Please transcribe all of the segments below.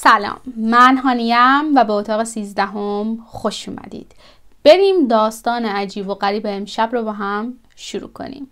سلام من هانیم و به اتاق سیزدهم خوش اومدید بریم داستان عجیب و غریب امشب رو با هم شروع کنیم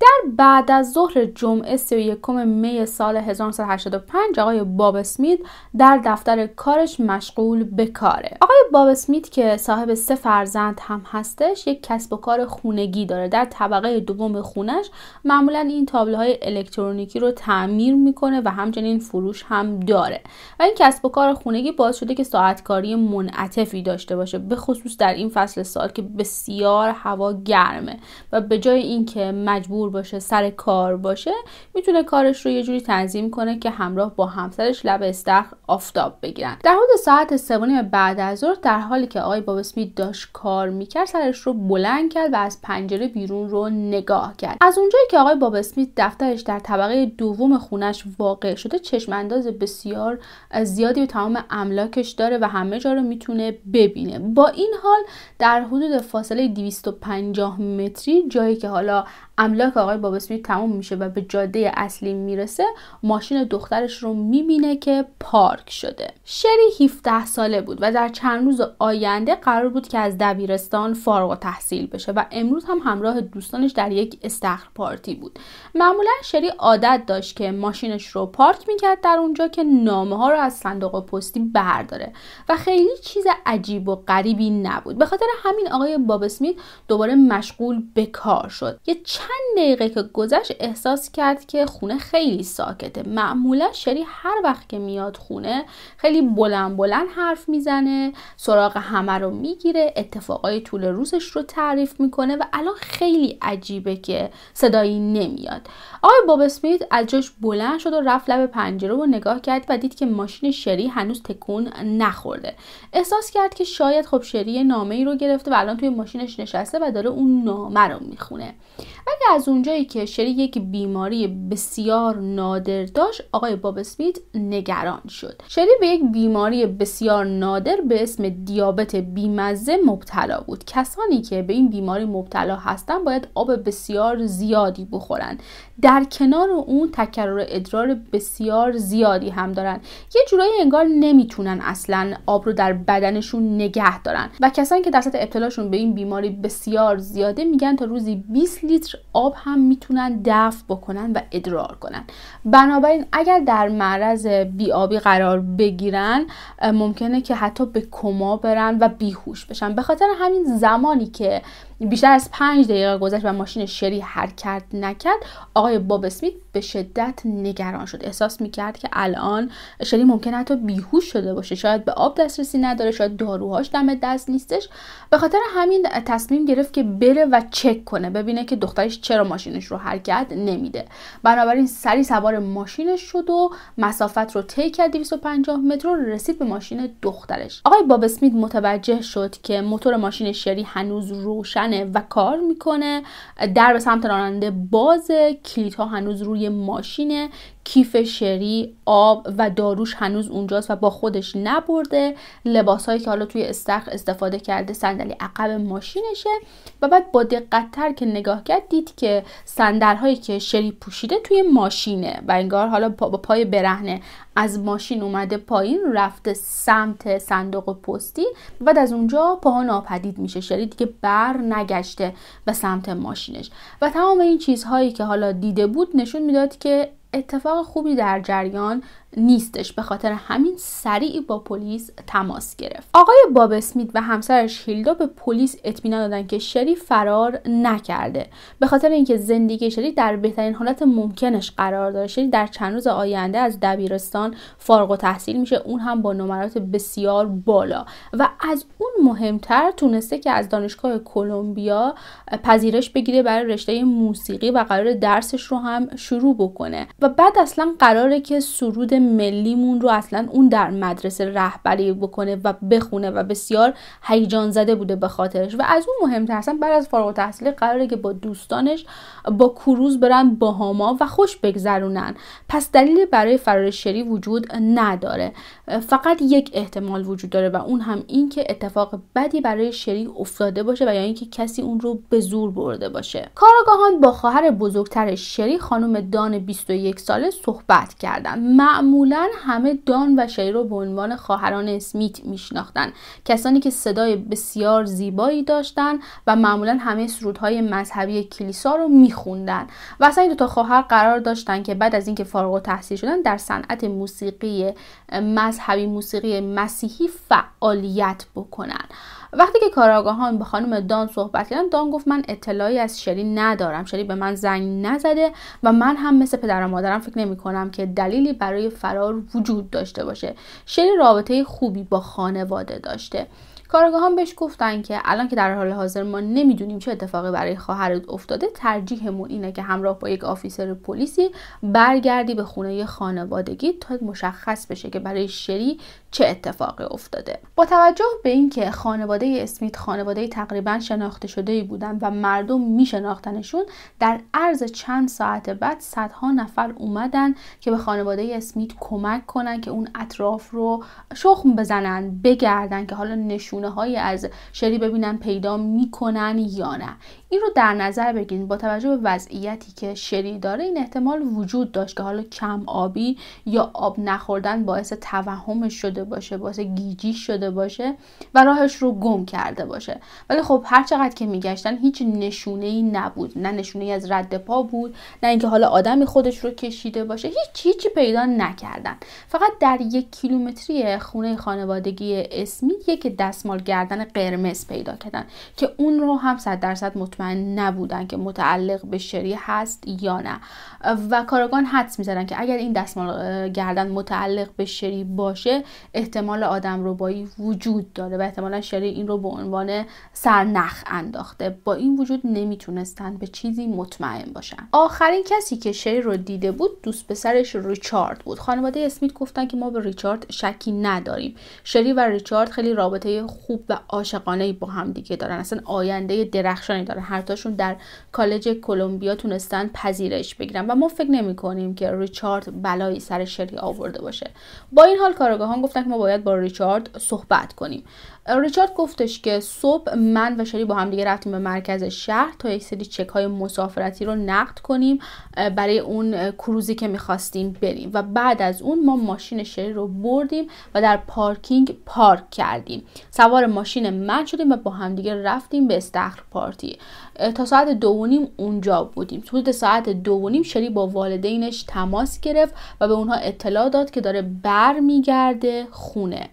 در بعد از ظهر جمعه 31 می سال 1985 آقای باب اسمیت در دفتر کارش مشغول به کاره. آقای باب اسمیت که صاحب سه فرزند هم هستش یک کسب و کار خونگی داره. در طبقه دوم خونش معمولا این تابلوهای الکترونیکی رو تعمیر میکنه و همچنین فروش هم داره. و این کسب و کار خونگی باعث شده که ساعت کاری منعطفی داشته باشه به خصوص در این فصل سال که بسیار هوا گرمه و به جای اینکه مجبور باشه سر کار باشه میتونه کارش رو یه جوری تنظیم کنه که همراه با همسرش لب استخر آفتاب بگیرن در حدود ساعت سوانی بعد از ظهر در حالی که آقای باب اسمیت داشت کار میکرد سرش رو بلند کرد و از پنجره بیرون رو نگاه کرد از اونجایی که آقای باب اسمیت دفترش در طبقه دوم خونش واقع شده چشم انداز بسیار زیادی به تمام املاکش داره و همه جا رو میتونه ببینه با این حال در حدود فاصله 250 متری جایی که حالا املاک آقای بابسمی تموم میشه و به جاده اصلی میرسه ماشین دخترش رو میبینه که پارک شده شری 17 ساله بود و در چند روز آینده قرار بود که از دبیرستان فارغ تحصیل بشه و امروز هم همراه دوستانش در یک استخر پارتی بود معمولا شری عادت داشت که ماشینش رو پارک میکرد در اونجا که نامه ها رو از صندوق پستی برداره و خیلی چیز عجیب و غریبی نبود به خاطر همین آقای باب دوباره مشغول به کار شد یه چند دقیقه که گذشت احساس کرد که خونه خیلی ساکته معمولا شری هر وقت که میاد خونه خیلی بلند بلند حرف میزنه سراغ همه رو میگیره اتفاقای طول روزش رو تعریف میکنه و الان خیلی عجیبه که صدایی نمیاد آقای باب اسمیت از جاش بلند شد و رفت لب پنجره و نگاه کرد و دید که ماشین شری هنوز تکون نخورده احساس کرد که شاید خب شری نامه ای رو گرفته و الان توی ماشینش نشسته و داره اون نامه رو میخونه ولی از اون اونجایی که شری یک بیماری بسیار نادر داشت آقای باب اسمیت نگران شد شری به یک بیماری بسیار نادر به اسم دیابت بیمزه مبتلا بود کسانی که به این بیماری مبتلا هستند باید آب بسیار زیادی بخورند. در کنار اون تکرر ادرار بسیار زیادی هم دارن یه جورایی انگار نمیتونن اصلا آب رو در بدنشون نگه دارن و کسانی که سطح ابتلاشون به این بیماری بسیار زیاده میگن تا روزی 20 لیتر آب هم هم میتونن دفع بکنن و ادرار کنن بنابراین اگر در معرض بیابی قرار بگیرن ممکنه که حتی به کما برن و بیهوش بشن به خاطر همین زمانی که بیشتر از پنج دقیقه گذشت و ماشین شری حرکت نکرد آقای باب اسمیت به شدت نگران شد احساس میکرد که الان شری ممکن حتی بیهوش شده باشه شاید به آب دسترسی نداره شاید داروهاش دم دست نیستش به خاطر همین تصمیم گرفت که بره و چک کنه ببینه که دخترش چرا ماشین ماشینش رو حرکت نمیده بنابراین سری سوار ماشینش شد و مسافت رو طی کرد 250 متر رو رسید به ماشین دخترش آقای باب اسمیت متوجه شد که موتور ماشین شری هنوز روشنه و کار میکنه در به سمت راننده باز کلیدها هنوز روی ماشینه کیف شری آب و داروش هنوز اونجاست و با خودش نبرده لباسهایی که حالا توی استخ استفاده کرده صندلی عقب ماشینشه و بعد با تر که نگاه کرد دید که صندلهایی که شری پوشیده توی ماشینه و انگار حالا با پای برهنه از ماشین اومده پایین رفته سمت صندوق پستی بعد از اونجا پاها ناپدید میشه شری دیگه بر نگشته و سمت ماشینش و تمام این چیزهایی که حالا دیده بود نشون میداد که اتفاق خوبی در جریان نیستش به خاطر همین سریع با پلیس تماس گرفت آقای باب اسمیت و همسرش هیلدا به پلیس اطمینان دادن که شری فرار نکرده به خاطر اینکه زندگی شری در بهترین حالت ممکنش قرار داره شری در چند روز آینده از دبیرستان فارغ و تحصیل میشه اون هم با نمرات بسیار بالا و از اون مهمتر تونسته که از دانشگاه کلمبیا پذیرش بگیره برای رشته موسیقی و قرار درسش رو هم شروع بکنه و بعد اصلا قراره که سرود ملیمون رو اصلا اون در مدرسه رهبری بکنه و بخونه و بسیار هیجان زده بوده به خاطرش و از اون مهمتر اصلا بعد از فارغ التحصیلی قراره که با دوستانش با کروز برن باهاما و خوش بگذرونن پس دلیل برای فرار شری وجود نداره فقط یک احتمال وجود داره و اون هم این که اتفاق بدی برای شری افتاده باشه و یا اینکه کسی اون رو به زور برده باشه کاراگاهان با خواهر بزرگتر شری خانم دان 21 ساله صحبت کردن معمولا همه دان و رو به عنوان خواهران اسمیت میشناختن کسانی که صدای بسیار زیبایی داشتند و معمولا همه سرودهای مذهبی کلیسا رو میخوندن و اصلا این دو تا خواهر قرار داشتن که بعد از اینکه فارغ التحصیل شدن در صنعت موسیقی مذهبی موسیقی مسیحی فعالیت بکنن وقتی که کاراگاهان به خانم دان صحبت کردن دان گفت من اطلاعی از شری ندارم شری به من زنگ نزده و من هم مثل پدر و مادرم فکر نمی کنم که دلیلی برای فرار وجود داشته باشه شری رابطه خوبی با خانواده داشته کارگاهان بهش گفتن که الان که در حال حاضر ما نمیدونیم چه اتفاقی برای خواهرت افتاده ترجیحمون اینه که همراه با یک آفیسر پلیسی برگردی به خونه خانوادگی تا مشخص بشه که برای شری چه اتفاقی افتاده با توجه به اینکه خانواده اسمیت خانواده تقریبا شناخته شده ای بودن و مردم میشناختنشون در عرض چند ساعت بعد صدها نفر اومدن که به خانواده اسمیت کمک کنن که اون اطراف رو شخم بزنن بگردن که حالا نشونه های از شری ببینن پیدا میکنن یا نه این رو در نظر بگیرید با توجه به وضعیتی که شری داره این احتمال وجود داشت که حالا کم آبی یا آب نخوردن باعث توهم شده باشه باعث گیجی شده باشه و راهش رو گم کرده باشه ولی خب هر چقدر که میگشتن هیچ نشونه ای نبود نه نشونه ای از رد پا بود نه اینکه حالا آدمی خودش رو کشیده باشه هیچ هیچی پیدا نکردن فقط در یک کیلومتری خونه خانوادگی اسمی یک دستمال گردن قرمز پیدا کردن که اون رو هم 100 درصد مطمئن نبودن که متعلق به شری هست یا نه و کارگان حدس میزدن که اگر این دستمال گردن متعلق به شری باشه احتمال آدم ربایی وجود داره و احتمالا شری این رو به عنوان سرنخ انداخته با این وجود نمیتونستن به چیزی مطمئن باشن آخرین کسی که شری رو دیده بود دوست پسرش ریچارد بود خانواده اسمیت گفتن که ما به ریچارد شکی نداریم شری و ریچارد خیلی رابطه خوب و عاشقانه با هم دیگه دارن اصلا آینده درخشانی داره. هر تاشون در کالج کلمبیا تونستن پذیرش بگیرن و ما فکر نمی کنیم که ریچارد بلایی سر شری آورده باشه با این حال کارگاهان گفتن که ما باید با ریچارد صحبت کنیم ریچارد گفتش که صبح من و شری با هم دیگه رفتیم به مرکز شهر تا یک سری چک های مسافرتی رو نقد کنیم برای اون کروزی که میخواستیم بریم و بعد از اون ما ماشین شری رو بردیم و در پارکینگ پارک کردیم سوار ماشین من شدیم و با همدیگه رفتیم به استخر پارتی تا ساعت دو و نیم اونجا بودیم حدود ساعت دو و نیم شری با والدینش تماس گرفت و به اونها اطلاع داد که داره برمیگرده خونه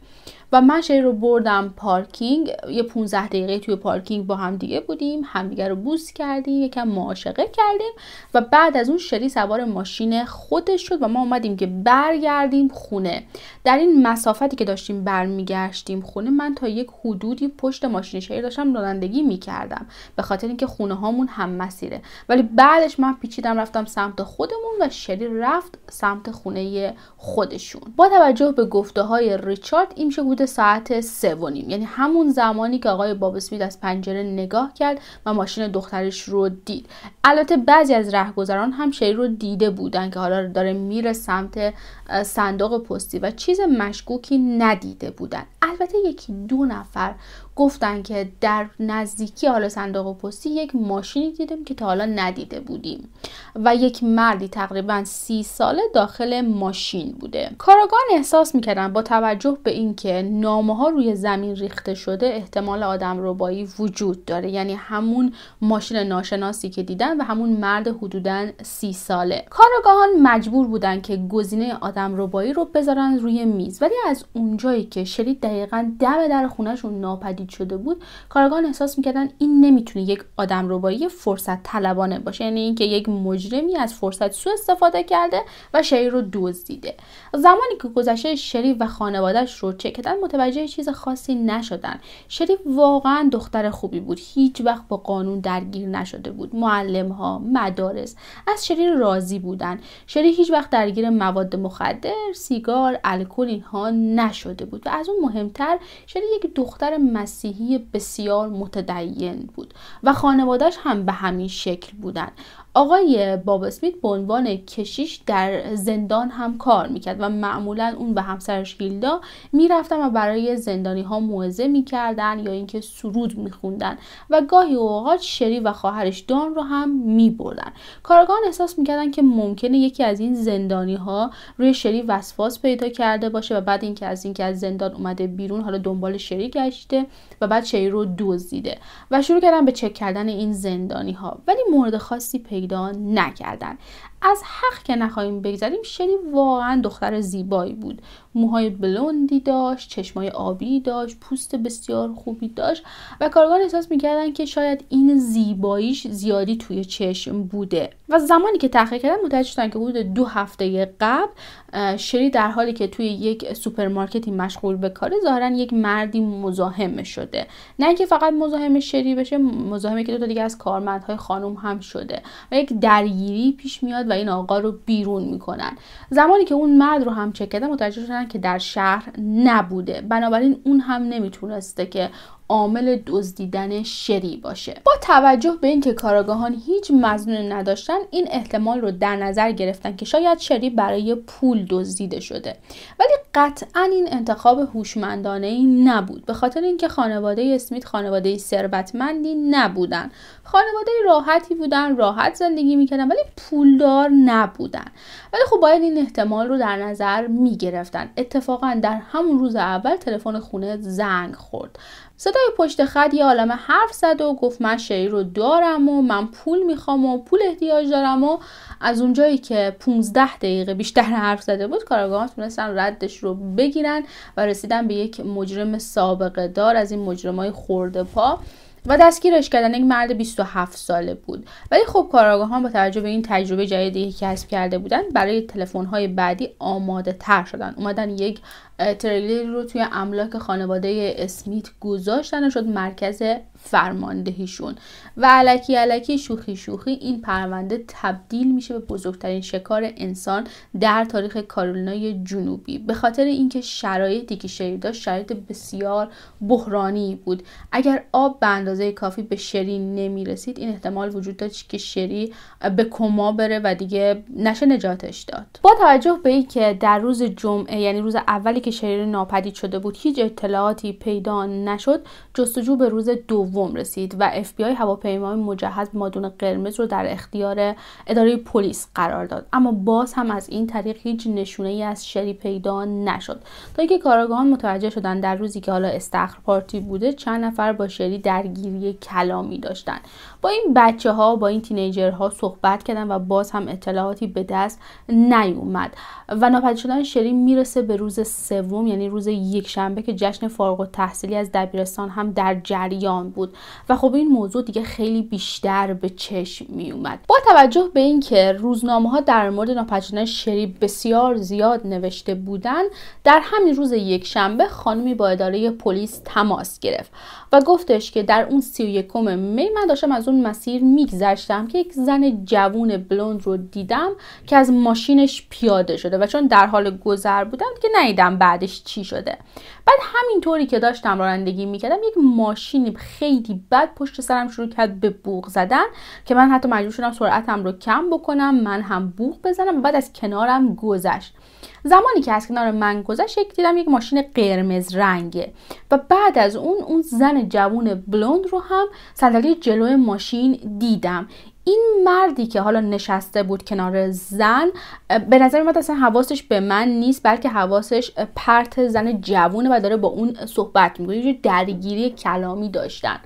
و من شری رو بردم پارکینگ یه 15 دقیقه توی پارکینگ با هم دیگه بودیم همدیگه رو بوس کردیم یکم معاشقه کردیم و بعد از اون شری سوار ماشین خودش شد و ما اومدیم که برگردیم خونه در این مسافتی که داشتیم برمیگشتیم خونه من تا یک حدودی پشت ماشین شری داشتم رانندگی میکردم به خاطر اینکه خونه هامون هم مسیره ولی بعدش من پیچیدم رفتم سمت خودمون و شری رفت سمت خونه خودشون با توجه به گفته های ریچارد این ساعت سه و نیم یعنی همون زمانی که آقای باب اسمیت از پنجره نگاه کرد و ماشین دخترش رو دید البته بعضی از رهگذران هم شی رو دیده بودن که حالا داره میره سمت صندوق پستی و چیز مشکوکی ندیده بودن البته یکی دو نفر گفتن که در نزدیکی حالا صندوق پستی یک ماشینی دیدیم که تا حالا ندیده بودیم و یک مردی تقریبا سی ساله داخل ماشین بوده کاراگان احساس میکردن با توجه به اینکه نامه ها روی زمین ریخته شده احتمال آدم ربایی وجود داره یعنی همون ماشین ناشناسی که دیدن و همون مرد حدودا سی ساله کارگاهان مجبور بودن که گزینه آدم ربایی رو بذارن روی میز ولی از اونجایی که شرید دقیقا دم در خونهشون ناپدید شده بود کارگان احساس میکردن این نمیتونه یک آدم یه فرصت طلبانه باشه یعنی اینکه یک مجرمی از فرصت سوء استفاده کرده و شری رو دزدیده زمانی که گذشته شریف و خانوادهش رو چکدن متوجه چیز خاصی نشدن شریف واقعا دختر خوبی بود هیچ وقت با قانون درگیر نشده بود معلم ها مدارس از شری راضی بودن شری هیچ وقت درگیر مواد مخدر سیگار الکل اینها نشده بود و از اون مهمتر شری یک دختر مس مسیحی بسیار متدین بود و خانوادهش هم به همین شکل بودن آقای باب اسمیت به عنوان کشیش در زندان هم کار میکرد و معمولا اون و همسرش گیلدا میرفتن و برای زندانی ها موعظه میکردن یا اینکه سرود میخوندن و گاهی اوقات شری و خواهرش دان رو هم میبردن کارگان احساس میکردن که ممکنه یکی از این زندانی ها روی شری وسواس پیدا کرده باشه و بعد اینکه از اینکه از زندان اومده بیرون حالا دنبال شری گشته و بعد شری رو دزدیده و شروع کردن به چک کردن این زندانی ها ولی مورد خاصی پیدا ایران نکردن از حق که نخواهیم بگذریم شری واقعا دختر زیبایی بود موهای بلوندی داشت چشمای آبی داشت پوست بسیار خوبی داشت و کارگان احساس میکردن که شاید این زیباییش زیادی توی چشم بوده و زمانی که تحقیق کردن متوجه شدن که حدود دو هفته قبل شری در حالی که توی یک سوپرمارکتی مشغول به کاره ظاهرا یک مردی مزاحم شده نه اینکه فقط مزاحم شری بشه مزاحم که دو تا دیگه از کارمندهای خانم هم شده و یک درگیری پیش میاد و این آقا رو بیرون میکنن زمانی که اون مرد رو هم چک کردن متوجه شدن که در شهر نبوده بنابراین اون هم نمیتونسته که عامل دزدیدن شری باشه با توجه به اینکه کاراگاهان هیچ مزنون نداشتن این احتمال رو در نظر گرفتن که شاید شری برای پول دزدیده شده ولی قطعا این انتخاب هوشمندانه ای نبود به خاطر اینکه خانواده اسمیت خانواده ثروتمندی نبودن خانواده راحتی بودن راحت زندگی میکردن ولی پولدار نبودن ولی خب باید این احتمال رو در نظر میگرفتن اتفاقا در همون روز اول تلفن خونه زنگ خورد صدای پشت خط یه عالم حرف زد و گفت من شری رو دارم و من پول میخوام و پول احتیاج دارم و از اونجایی که 15 دقیقه بیشتر حرف زده بود کارگاه تونستن ردش رو بگیرن و رسیدن به یک مجرم سابقه دار از این مجرمای خورده پا و دستگیرش کردن یک مرد 27 ساله بود ولی خب کارآگاهان با توجه به این تجربه جدیدی که کسب کرده بودند برای تلفن‌های بعدی آماده تر شدن اومدن یک تریلی رو توی املاک خانواده اسمیت گذاشتن و شد مرکز فرماندهیشون و علکی علکی شوخی شوخی این پرونده تبدیل میشه به بزرگترین شکار انسان در تاریخ کارولینای جنوبی به خاطر اینکه شرایطی که شری داشت شرایط بسیار بحرانی بود اگر آب به اندازه کافی به شری نمیرسید این احتمال وجود داشت که شری به کما بره و دیگه نشه نجاتش داد با توجه به اینکه در روز جمعه یعنی روز اولی که شری ناپدید شده بود هیچ اطلاعاتی پیدا نشد جستجو به روز دوم دوم رسید و اف بی آی هواپیمای مجهز مادون قرمز رو در اختیار اداره پلیس قرار داد اما باز هم از این طریق هیچ نشونه ای از شری پیدا نشد تا اینکه کاراگاهان متوجه شدن در روزی که حالا استخر پارتی بوده چند نفر با شری درگیری کلامی داشتن با این بچه ها با این تینیجر ها صحبت کردم و باز هم اطلاعاتی به دست نیومد و ناپدید شدن شری میرسه به روز سوم یعنی روز یک شنبه که جشن فارغ تحصیلی از دبیرستان هم در جریان بود و خب این موضوع دیگه خیلی بیشتر به چشم میومد با توجه به اینکه روزنامه ها در مورد ناپدید شدن شری بسیار زیاد نوشته بودند، در همین روز یک شنبه خانمی با اداره پلیس تماس گرفت و گفتش که در اون سی و یکم می من داشتم از اون مسیر میگذشتم که یک زن جوون بلوند رو دیدم که از ماشینش پیاده شده و چون در حال گذر بودم که ندیدم بعدش چی شده بعد همینطوری که داشتم رانندگی میکردم یک ماشین خیلی بد پشت سرم شروع کرد به بوغ زدن که من حتی مجبور شدم سرعتم رو کم بکنم من هم بوغ بزنم و بعد از کنارم گذشت زمانی که از کنار من گذشت یک دیدم یک ماشین قرمز رنگه و بعد از اون اون زن جوون بلوند رو هم صندلی جلوی ماشین دیدم این مردی که حالا نشسته بود کنار زن به نظر میاد اصلا حواسش به من نیست بلکه حواسش پرت زن جوونه و داره با اون صحبت میکنه یه درگیری کلامی داشتن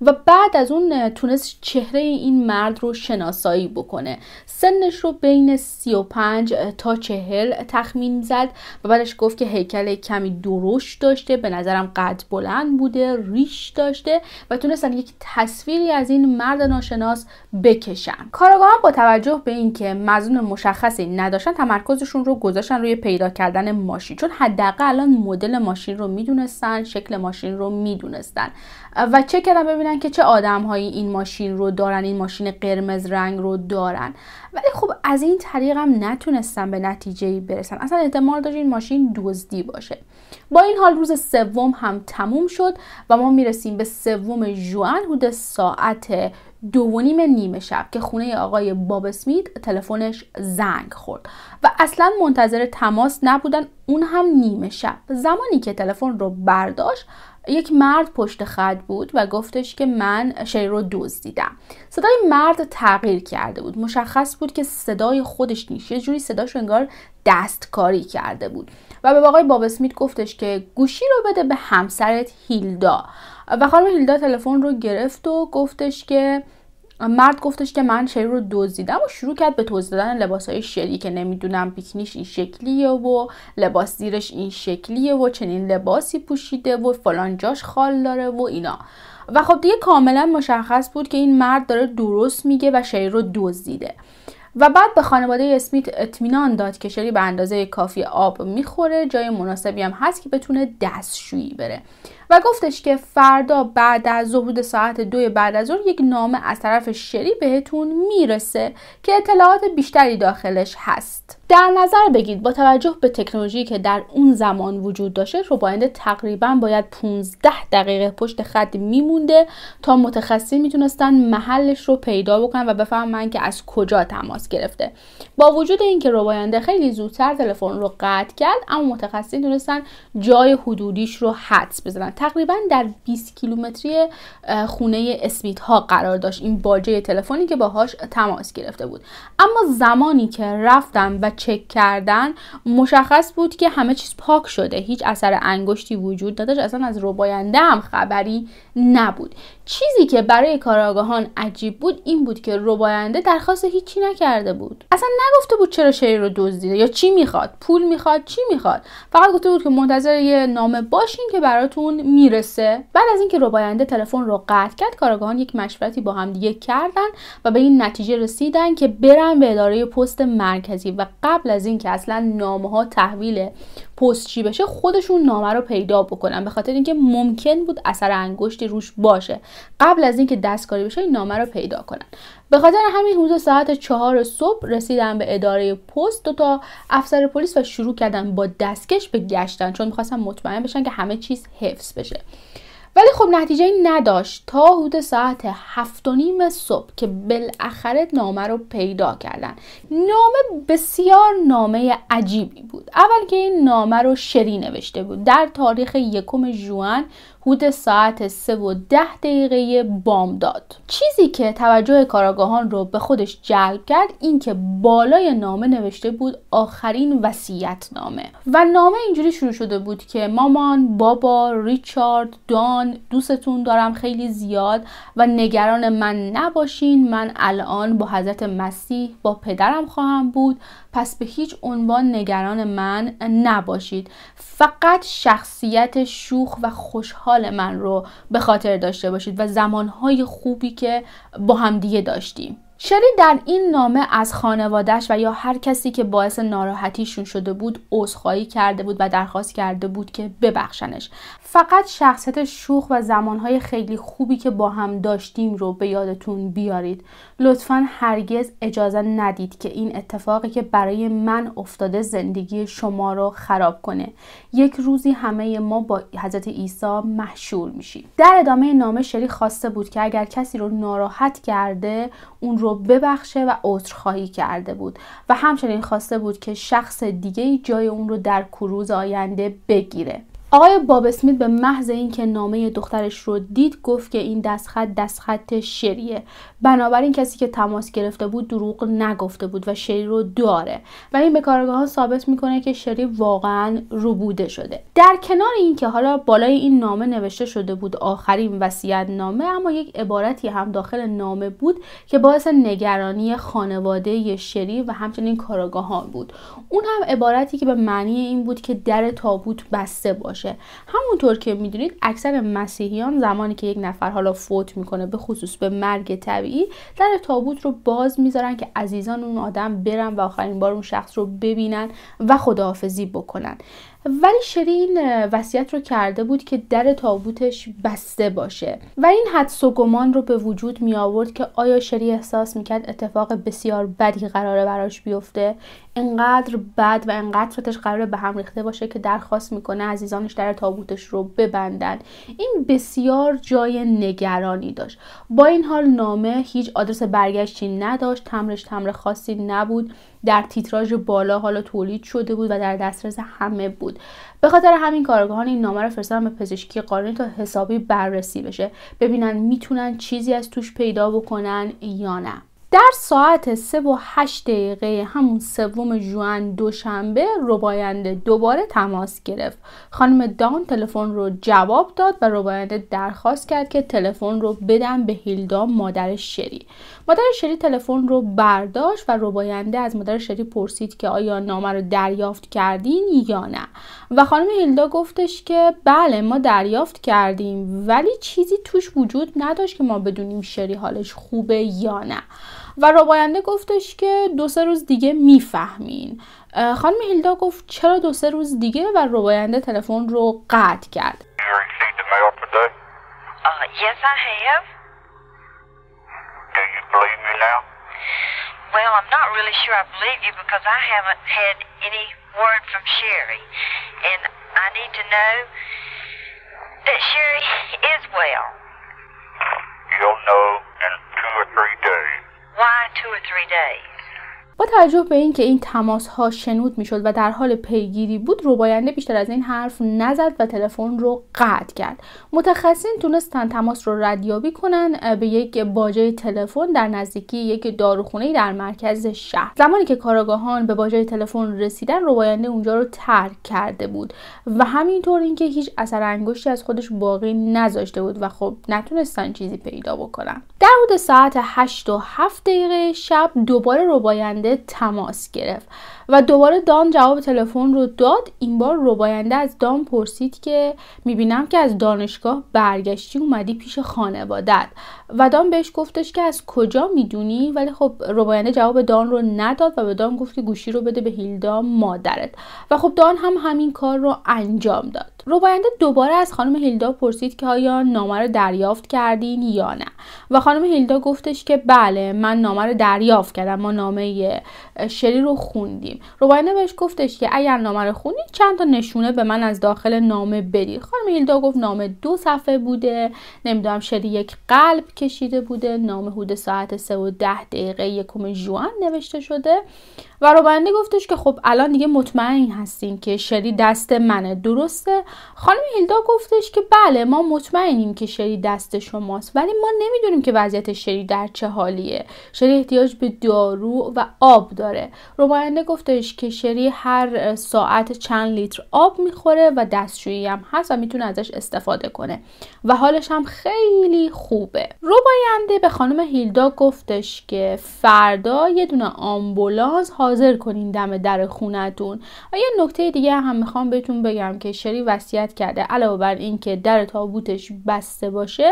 و بعد از اون تونست چهره این مرد رو شناسایی بکنه سنش رو بین 35 تا 40 تخمین زد و بعدش گفت که هیکل کمی درشت داشته به نظرم قد بلند بوده ریش داشته و تونستن یک تصویری از این مرد ناشناس بکشن کاراگاه با توجه به اینکه مزون مشخصی نداشتن تمرکزشون رو گذاشتن روی پیدا کردن ماشین چون حداقل الان مدل ماشین رو میدونستن شکل ماشین رو میدونستن و چک کردم ببینن که چه آدم هایی این ماشین رو دارن این ماشین قرمز رنگ رو دارن ولی خب از این طریق هم نتونستن به نتیجه برسن اصلا احتمال داشت این ماشین دزدی باشه با این حال روز سوم هم تموم شد و ما میرسیم به سوم جوان حدود ساعت دو نیم نیمه شب که خونه آقای باب اسمیت تلفنش زنگ خورد و اصلا منتظر تماس نبودن اون هم نیمه شب زمانی که تلفن رو برداشت یک مرد پشت خط بود و گفتش که من شری رو دزدیدم صدای مرد تغییر کرده بود مشخص بود که صدای خودش نیست یه جوری صداش انگار دستکاری کرده بود و به آقای باب اسمیت گفتش که گوشی رو بده به همسرت هیلدا و خانم هیلدا تلفن رو گرفت و گفتش که مرد گفتش که من شری رو دزدیدم و شروع کرد به توضیح دادن لباس های شری که نمیدونم پیکنیش این شکلیه و لباس زیرش این شکلیه و چنین لباسی پوشیده و فلان جاش خال داره و اینا و خب دیگه کاملا مشخص بود که این مرد داره درست میگه و شری رو دزدیده و بعد به خانواده اسمیت اطمینان داد که شری به اندازه کافی آب میخوره جای مناسبی هم هست که بتونه دستشویی بره و گفتش که فردا بعد از ظهور ساعت دوی بعد از ظهر یک نامه از طرف شری بهتون میرسه که اطلاعات بیشتری داخلش هست در نظر بگیرید با توجه به تکنولوژی که در اون زمان وجود داشته روباینده تقریبا باید 15 دقیقه پشت خط میمونده تا متخصصین میتونستن محلش رو پیدا بکنن و بفهمن که از کجا تماس گرفته با وجود اینکه روباینده خیلی زودتر تلفن رو قطع کرد اما متخصصین تونستن جای حدودیش رو حدس بزنن تقریبا در 20 کیلومتری خونه اسمیت ها قرار داشت این باجه تلفنی که باهاش تماس گرفته بود اما زمانی که رفتن و چک کردن مشخص بود که همه چیز پاک شده هیچ اثر انگشتی وجود نداشت اصلا از روباینده هم خبری نبود چیزی که برای کاراگاهان عجیب بود این بود که رباینده درخواست هیچی نکرده بود اصلا نگفته بود چرا شری رو دزدیده یا چی میخواد پول میخواد چی میخواد فقط گفته بود که منتظر یه نامه باشین که براتون میرسه بعد از اینکه رباینده تلفن رو قطع کرد کاراگاهان یک مشورتی با همدیگه دیگه کردن و به این نتیجه رسیدن که برن به اداره پست مرکزی و قبل از اینکه اصلا نامه ها تحویل پست چی بشه خودشون نامه رو پیدا بکنن به خاطر اینکه ممکن بود اثر انگشتی روش باشه قبل از اینکه دستکاری بشه این نامه رو پیدا کنن به خاطر همین حدود ساعت چهار صبح رسیدن به اداره پست دو تا افسر پلیس و شروع کردن با دستکش به گشتن چون میخواستن مطمئن بشن که همه چیز حفظ بشه ولی خب نتیجه نداشت تا حدود ساعت هفت و نیم صبح که بالاخره نامه رو پیدا کردن نامه بسیار نامه عجیبی بود اول که این نامه رو شری نوشته بود در تاریخ یکم جوان حدود ساعت سه و 10 دقیقه داد. چیزی که توجه کاراگاهان رو به خودش جلب کرد اینکه بالای نامه نوشته بود آخرین وصیت نامه و نامه اینجوری شروع شده بود که مامان بابا ریچارد دان دوستتون دارم خیلی زیاد و نگران من نباشین من الان با حضرت مسیح با پدرم خواهم بود پس به هیچ عنوان نگران من نباشید فقط شخصیت شوخ و خوشحال من رو به خاطر داشته باشید و زمانهای خوبی که با همدیگه داشتیم شری در این نامه از خانوادهش و یا هر کسی که باعث ناراحتیشون شده بود عذرخواهی کرده بود و درخواست کرده بود که ببخشنش فقط شخصیت شوخ و زمانهای خیلی خوبی که با هم داشتیم رو به یادتون بیارید لطفا هرگز اجازه ندید که این اتفاقی که برای من افتاده زندگی شما رو خراب کنه یک روزی همه ما با حضرت عیسی محشور میشیم در ادامه نامه شری خواسته بود که اگر کسی رو ناراحت کرده اون رو ببخشه و عذرخواهی کرده بود و همچنین خواسته بود که شخص دیگه جای اون رو در کروز آینده بگیره آقای باب اسمیت به محض اینکه نامه دخترش رو دید گفت که این دستخط دستخط شریه بنابراین کسی که تماس گرفته بود دروغ نگفته بود و شری رو داره و این به کارگاهان ثابت میکنه که شری واقعا روبوده شده در کنار اینکه حالا بالای این نامه نوشته شده بود آخرین وصیت نامه اما یک عبارتی هم داخل نامه بود که باعث نگرانی خانواده شری و همچنین کارگاهان بود اون هم عبارتی که به معنی این بود که در تابوت بسته باشه همونطور که میدونید اکثر مسیحیان زمانی که یک نفر حالا فوت میکنه به خصوص به مرگ طبیعی در تابوت رو باز میذارن که عزیزان اون آدم برن و آخرین بار اون شخص رو ببینن و خداحافظی بکنن ولی شری این وصیت رو کرده بود که در تابوتش بسته باشه و این حدس و گمان رو به وجود می آورد که آیا شری احساس میکرد اتفاق بسیار بدی قراره براش بیفته انقدر بد و انقدر تش قراره به هم ریخته باشه که درخواست میکنه عزیزانش در تابوتش رو ببندن این بسیار جای نگرانی داشت با این حال نامه هیچ آدرس برگشتی نداشت تمرش تمر خاصی نبود در تیتراژ بالا حالا تولید شده بود و در دسترس همه بود به خاطر همین کارگاهان این نامه رو فرستادن به پزشکی قانونی تا حسابی بررسی بشه ببینن میتونن چیزی از توش پیدا بکنن یا نه در ساعت 3 و 8 دقیقه همون سوم جوان دوشنبه رباینده دوباره تماس گرفت خانم دان تلفن رو جواب داد و رباینده درخواست کرد که تلفن رو بدن به هیلدا مادر شری مادر شری تلفن رو برداشت و روباینده از مادر شری پرسید که آیا نامه رو دریافت کردین یا نه و خانم هیلدا گفتش که بله ما دریافت کردیم ولی چیزی توش وجود نداشت که ما بدونیم شری حالش خوبه یا نه و روباینده گفتش که دو سه روز دیگه میفهمین خانم هیلدا گفت چرا دو سه روز دیگه و روباینده تلفن رو قطع کرد Do you believe me now? Well, I'm not really sure I believe you because I haven't had any word from Sherry. And I need to know that Sherry is well. You'll know in two or three days. Why two or three days? با توجه به اینکه این تماس ها شنود میشد و در حال پیگیری بود روباینده بیشتر از این حرف نزد و تلفن رو قطع کرد متخصصین تونستن تماس رو ردیابی کنن به یک باجه تلفن در نزدیکی یک داروخونه در مرکز شهر زمانی که کاراگاهان به باجه تلفن رسیدن روباینده اونجا رو ترک کرده بود و همینطور اینکه هیچ اثر انگشتی از خودش باقی نذاشته بود و خب نتونستن چیزی پیدا بکنن در حدود ساعت 8 و 7 دقیقه شب دوباره روباینده تماس گرفت و دوباره دان جواب تلفن رو داد این بار رباینده از دان پرسید که میبینم که از دانشگاه برگشتی اومدی پیش خانوادت و دان بهش گفتش که از کجا میدونی ولی خب روباینده جواب دان رو نداد و به دان گفت که گوشی رو بده به هیلدا مادرت و خب دان هم همین کار رو انجام داد روباینده دوباره از خانم هیلدا پرسید که آیا نامه رو دریافت کردین یا نه و خانم هیلدا گفتش که بله من نامه رو دریافت کردم ما نامه شری رو خوندیم کنیم روباینه بهش گفتش که اگر نامه رو خونی چند تا نشونه به من از داخل نامه بدی خانم هیلدا گفت نامه دو صفحه بوده نمیدونم شد یک قلب کشیده بوده نامه حدود ساعت سه و ده دقیقه یکم جوان نوشته شده و روبنده گفتش که خب الان دیگه مطمئن هستیم که شری دست منه درسته خانم هیلدا گفتش که بله ما مطمئنیم که شری دست شماست ولی ما نمیدونیم که وضعیت شری در چه حالیه شری احتیاج به دارو و آب داره روبنده گفتش که شری هر ساعت چند لیتر آب میخوره و دستشویی هم هست و میتونه ازش استفاده کنه و حالش هم خیلی خوبه روباینده به خانم هیلدا گفتش که فردا یه دونه آمبولانس حاضر کنین دم در خونتون و یه نکته دیگه هم میخوام بهتون بگم که شری وصیت کرده علاوه بر اینکه در تابوتش بسته باشه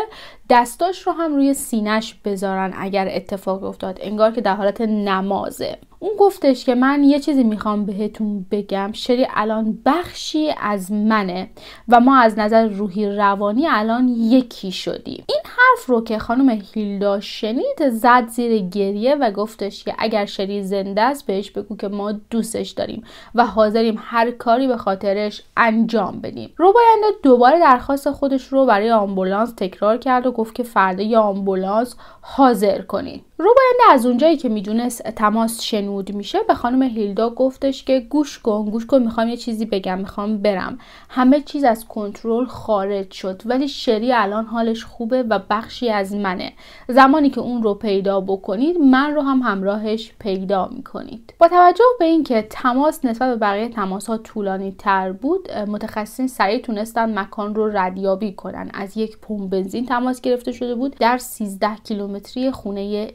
دستاش رو هم روی سینش بذارن اگر اتفاق افتاد انگار که در حالت نمازه اون گفتش که من یه چیزی میخوام بهتون بگم شری الان بخشی از منه و ما از نظر روحی روانی الان یکی شدیم این حرف رو که خانم هیلدا شنید زد زیر گریه و گفتش که اگر شری زنده است بهش بگو که ما دوستش داریم و حاضریم هر کاری به خاطرش انجام بدیم روباینده دوباره درخواست خودش رو برای آمبولانس تکرار کرد و گفت که فردا یه آمبولانس حاضر کنید روباینده از اونجایی که میدونست تماس شنود میشه به خانم هیلدا گفتش که گوش کن گوش کن میخوام یه چیزی بگم میخوام برم همه چیز از کنترل خارج شد ولی شری الان حالش خوبه و بخشی از منه زمانی که اون رو پیدا بکنید من رو هم همراهش پیدا میکنید با توجه به اینکه تماس نسبت به بقیه تماس ها طولانی تر بود متخصصین سریع تونستن مکان رو ردیابی کنن از یک پمپ بنزین تماس گرفته شده بود در 13 کیلومتری خونه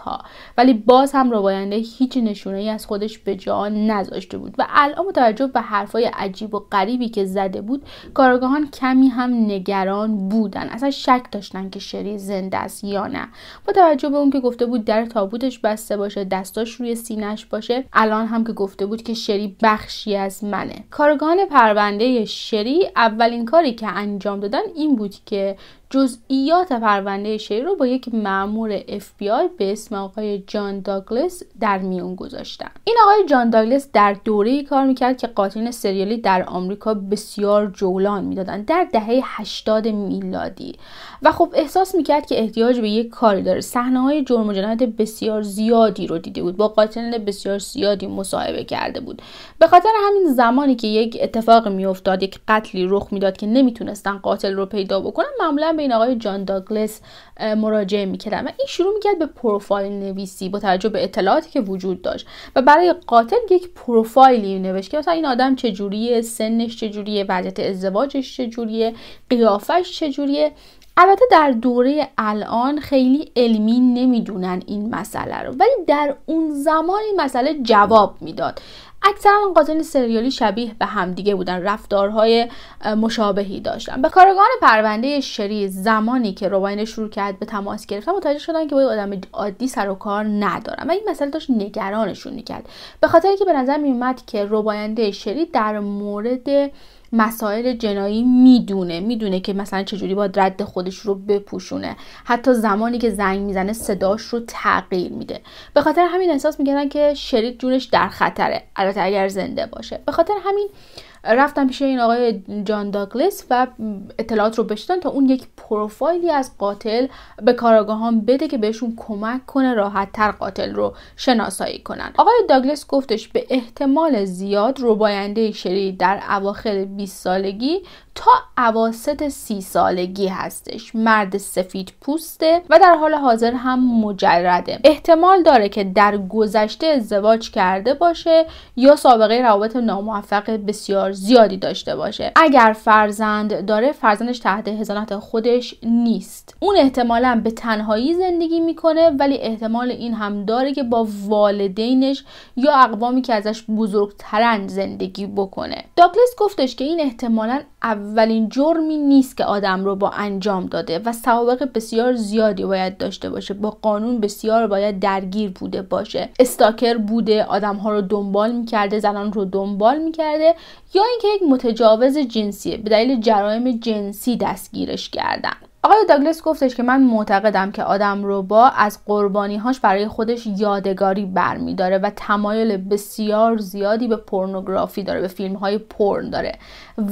ها ولی باز هم رواینده هیچ نشونه ای از خودش به جا نذاشته بود و الان متوجه به حرفای عجیب و غریبی که زده بود کارگاهان کمی هم نگران بودن اصلا شک داشتن که شری زنده است یا نه با به اون که گفته بود در تابوتش بسته باشه دستاش روی سینهش باشه الان هم که گفته بود که شری بخشی از منه کارگاهان پرونده شری اولین کاری که انجام دادن این بود که جزئیات پرونده شری رو با یک بی آی به اسم آقای جان داگلس در میون گذاشتن این آقای جان داگلس در دوره کار میکرد که قاتلین سریالی در آمریکا بسیار جولان میدادند در دهه 80 میلادی و خب احساس میکرد که احتیاج به یک کاری داره صحنه های جرم و جنایت بسیار زیادی رو دیده بود با قاتل بسیار زیادی مصاحبه کرده بود به خاطر همین زمانی که یک اتفاق میافتاد یک قتلی رخ میداد که نمیتونستن قاتل رو پیدا بکنن معمولا به این آقای جان داگلس مراجعه میکردن و این شروع میکرد به پروفایل نویسی با توجه به اطلاعاتی که وجود داشت و برای قاتل یک پروفایلی نوشت که مثلا این آدم چجوریه سنش چجوریه وضعیت ازدواجش چجوریه قیافش چجوریه البته در دوره الان خیلی علمی نمیدونن این مسئله رو ولی در اون زمان این مسئله جواب میداد اکثرا قاتل سریالی شبیه به همدیگه بودن رفتارهای مشابهی داشتن به کارگان پرونده شری زمانی که روباین شروع کرد به تماس گرفتن متوجه شدن که با آدم عادی سر و کار ندارن و این مسئله داشت نگرانشون میکرد به خاطر که به نظر میومد که روباینده شری در مورد مسائل جنایی میدونه میدونه که مثلا چجوری باید رد خودش رو بپوشونه حتی زمانی که زنگ میزنه صداش رو تغییر میده به خاطر همین احساس میکردن که شریک جونش در خطره البته اگر زنده باشه به خاطر همین رفتم پیش این آقای جان داگلس و اطلاعات رو بشتن تا اون یک پروفایلی از قاتل به کاراگاهان بده که بهشون کمک کنه تر قاتل رو شناسایی کنن آقای داگلس گفتش به احتمال زیاد رباینده شری در اواخر 20 سالگی تا عواست سی سالگی هستش مرد سفید پوسته و در حال حاضر هم مجرده احتمال داره که در گذشته ازدواج کرده باشه یا سابقه روابط ناموفق بسیار زیادی داشته باشه اگر فرزند داره فرزندش تحت هزانت خودش نیست اون احتمالا به تنهایی زندگی میکنه ولی احتمال این هم داره که با والدینش یا اقوامی که ازش بزرگترن زندگی بکنه داکلس گفتش که این احتمالا اولین جرمی نیست که آدم رو با انجام داده و سوابق بسیار زیادی باید داشته باشه با قانون بسیار باید درگیر بوده باشه استاکر بوده آدم ها رو دنبال میکرده زنان رو دنبال میکرده یا اینکه یک متجاوز جنسیه به دلیل جرایم جنسی دستگیرش کردن آقای داگلس گفتش که من معتقدم که آدم رو با از قربانیهاش برای خودش یادگاری برمیداره و تمایل بسیار زیادی به پورنوگرافی داره به فیلم های پرن داره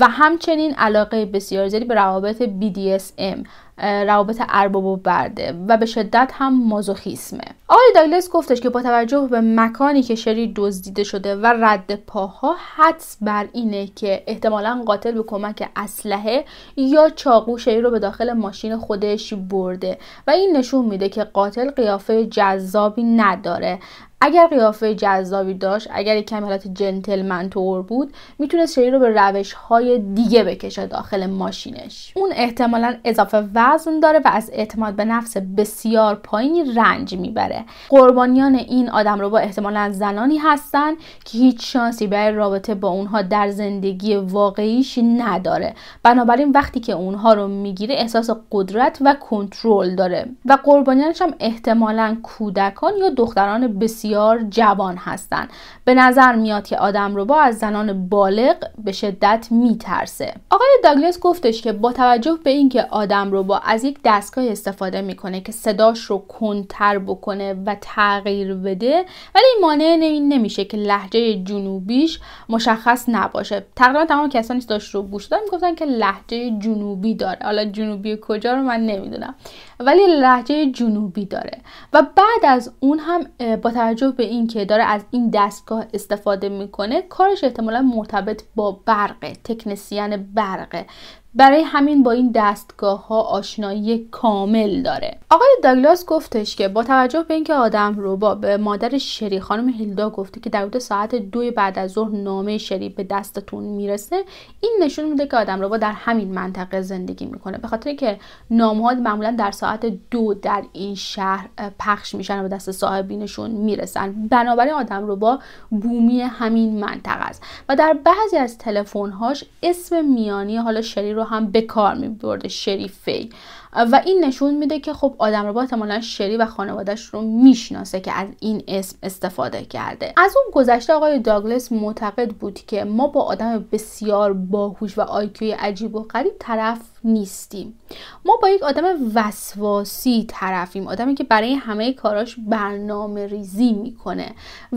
و همچنین علاقه بسیار زیادی به روابط BDSM روابط ارباب و برده و به شدت هم مازوخیسمه آقای داگلس گفتش که با توجه به مکانی که شری دزدیده شده و رد پاها حدس بر اینه که احتمالا قاتل به کمک اسلحه یا چاقو شری رو به داخل ماشین خودش برده و این نشون میده که قاتل قیافه جذابی نداره اگر قیافه جذابی داشت اگر یک کمی حالت جنتلمن بود میتونست شری رو به روش های دیگه بکشه داخل ماشینش اون احتمالا اضافه وزن داره و از اعتماد به نفس بسیار پایینی رنج میبره قربانیان این آدم رو با احتمالا زنانی هستن که هیچ شانسی برای رابطه با اونها در زندگی واقعیش نداره بنابراین وقتی که اونها رو میگیره احساس قدرت و کنترل داره و قربانیانش هم احتمالا کودکان یا دختران بسیار بسیار جوان هستند به نظر میاد که آدم رو با از زنان بالغ به شدت میترسه آقای داگلاس گفتش که با توجه به اینکه آدم رو با از یک دستگاه استفاده میکنه که صداش رو کنتر بکنه و تغییر بده ولی این مانع نمیشه که لحجه جنوبیش مشخص نباشه تقریبا تمام کسانی که داشت رو گوش دادن میگفتن که لحجه جنوبی داره حالا جنوبی کجا رو من نمیدونم ولی لحجه جنوبی داره و بعد از اون هم با توجه به اینکه داره از این دستگاه استفاده میکنه کارش احتمالا مرتبط با برقه تکنسیان برقه برای همین با این دستگاه ها آشنایی کامل داره آقای داگلاس گفتش که با توجه به اینکه آدم روبا به مادر شری خانم هیلدا گفته که در حدود ساعت دو بعد از ظهر نامه شری به دستتون میرسه این نشون میده که آدم روبا در همین منطقه زندگی میکنه به خاطر که نامه ها معمولا در ساعت دو در این شهر پخش میشن و به دست صاحبینشون میرسن بنابراین آدم روبا بومی همین منطقه است و در بعضی از هاش اسم میانی حالا شری رو هم به کار می شریفی و این نشون میده که خب آدم رو احتمالا شری و خانوادهش رو میشناسه که از این اسم استفاده کرده از اون گذشته آقای داگلس معتقد بود که ما با آدم بسیار باهوش و آیکیوی عجیب و غریب طرف نیستیم ما با یک آدم وسواسی طرفیم آدمی که برای همه کاراش برنامه ریزی میکنه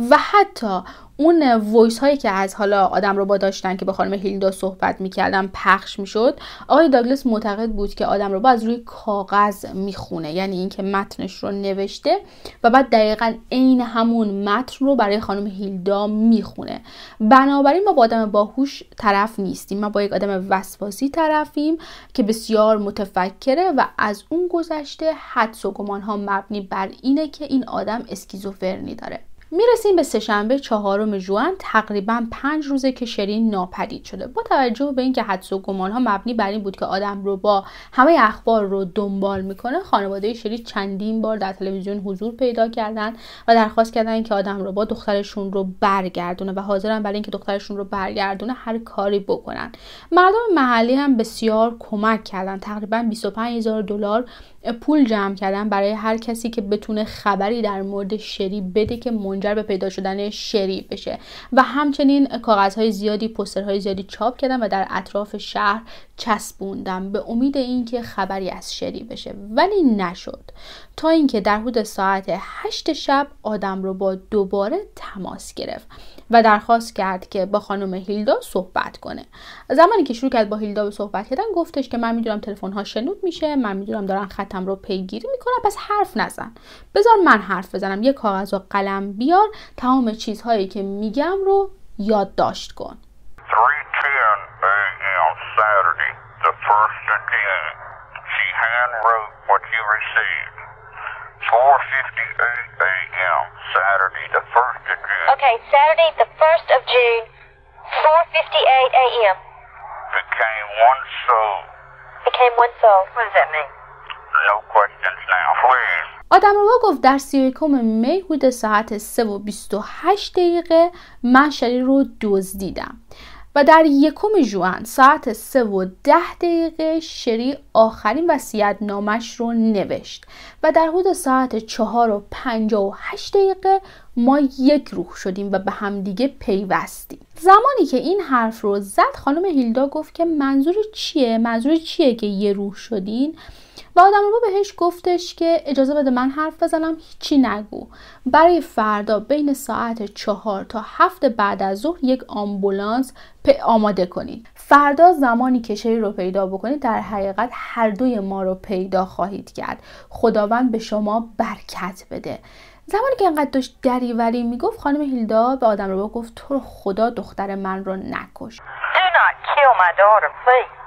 و حتی اون وایس هایی که از حالا آدم رو با داشتن که به خانم هیلدا صحبت میکردن پخش میشد آقای داگلس معتقد بود که آدم رو با از روی کاغذ میخونه یعنی اینکه متنش رو نوشته و بعد دقیقا عین همون متن رو برای خانم هیلدا میخونه بنابراین ما با آدم باهوش طرف نیستیم ما با یک آدم وسواسی طرفیم که بسیار متفکره و از اون گذشته حدس و ها مبنی بر اینه که این آدم اسکیزوفرنی داره میرسیم به سهشنبه چهارم ژوئن تقریبا پنج روزه که شرین ناپدید شده با توجه به اینکه حدس و گمان ها مبنی بر این بود که آدم رو با همه اخبار رو دنبال میکنه خانواده شری چندین بار در تلویزیون حضور پیدا کردن و درخواست کردن که آدم رو با دخترشون رو برگردونه و حاضرن برای اینکه دخترشون رو برگردونه هر کاری بکنن مردم محلی هم بسیار کمک کردن تقریبا 25000 هزار دلار پول جمع کردن برای هر کسی که بتونه خبری در مورد شری بده که منجر به پیدا شدن شری بشه و همچنین کاغذهای زیادی های زیادی چاپ کردن و در اطراف شهر چسبوندم به امید اینکه خبری از شری بشه ولی نشد تا اینکه در حدود ساعت هشت شب آدم رو با دوباره تماس گرفت و درخواست کرد که با خانم هیلدا صحبت کنه زمانی که شروع کرد با هیلدا به صحبت کردن گفتش که من میدونم تلفن ها شنود میشه من میدونم دارن خطم رو پیگیری میکنم پس حرف نزن بذار من حرف بزنم یه کاغذ و قلم بیار تمام چیزهایی که میگم رو یادداشت کن Saturday, the 1st of June. She hand wrote what you received. 4.58 a.m. Saturday, the 1st of June. Okay, Saturday, the 1st of June, 4.58 a.m. Became one soul. Became one soul. What does that mean? No questions now, please. آدم روا گفت در سیریکوم می حدود ساعت 3 و 28 دقیقه من شری رو دزدیدم. و در یکم جوان ساعت سه و ده دقیقه شری آخرین وسیعت نامش رو نوشت و در حدود ساعت چهار و پنجا و هشت دقیقه ما یک روح شدیم و به همدیگه پیوستیم زمانی که این حرف رو زد خانم هیلدا گفت که منظور چیه؟ منظور چیه که یه روح شدین؟ و آدم رو بهش گفتش که اجازه بده من حرف بزنم هیچی نگو برای فردا بین ساعت چهار تا هفت بعد از ظهر یک آمبولانس آماده کنید فردا زمانی که شری رو پیدا بکنید در حقیقت هر دوی ما رو پیدا خواهید کرد خداوند به شما برکت بده زمانی که انقدر داشت دریوری میگفت خانم هیلدا به آدم رو گفت تو خدا دختر من رو نکش Do not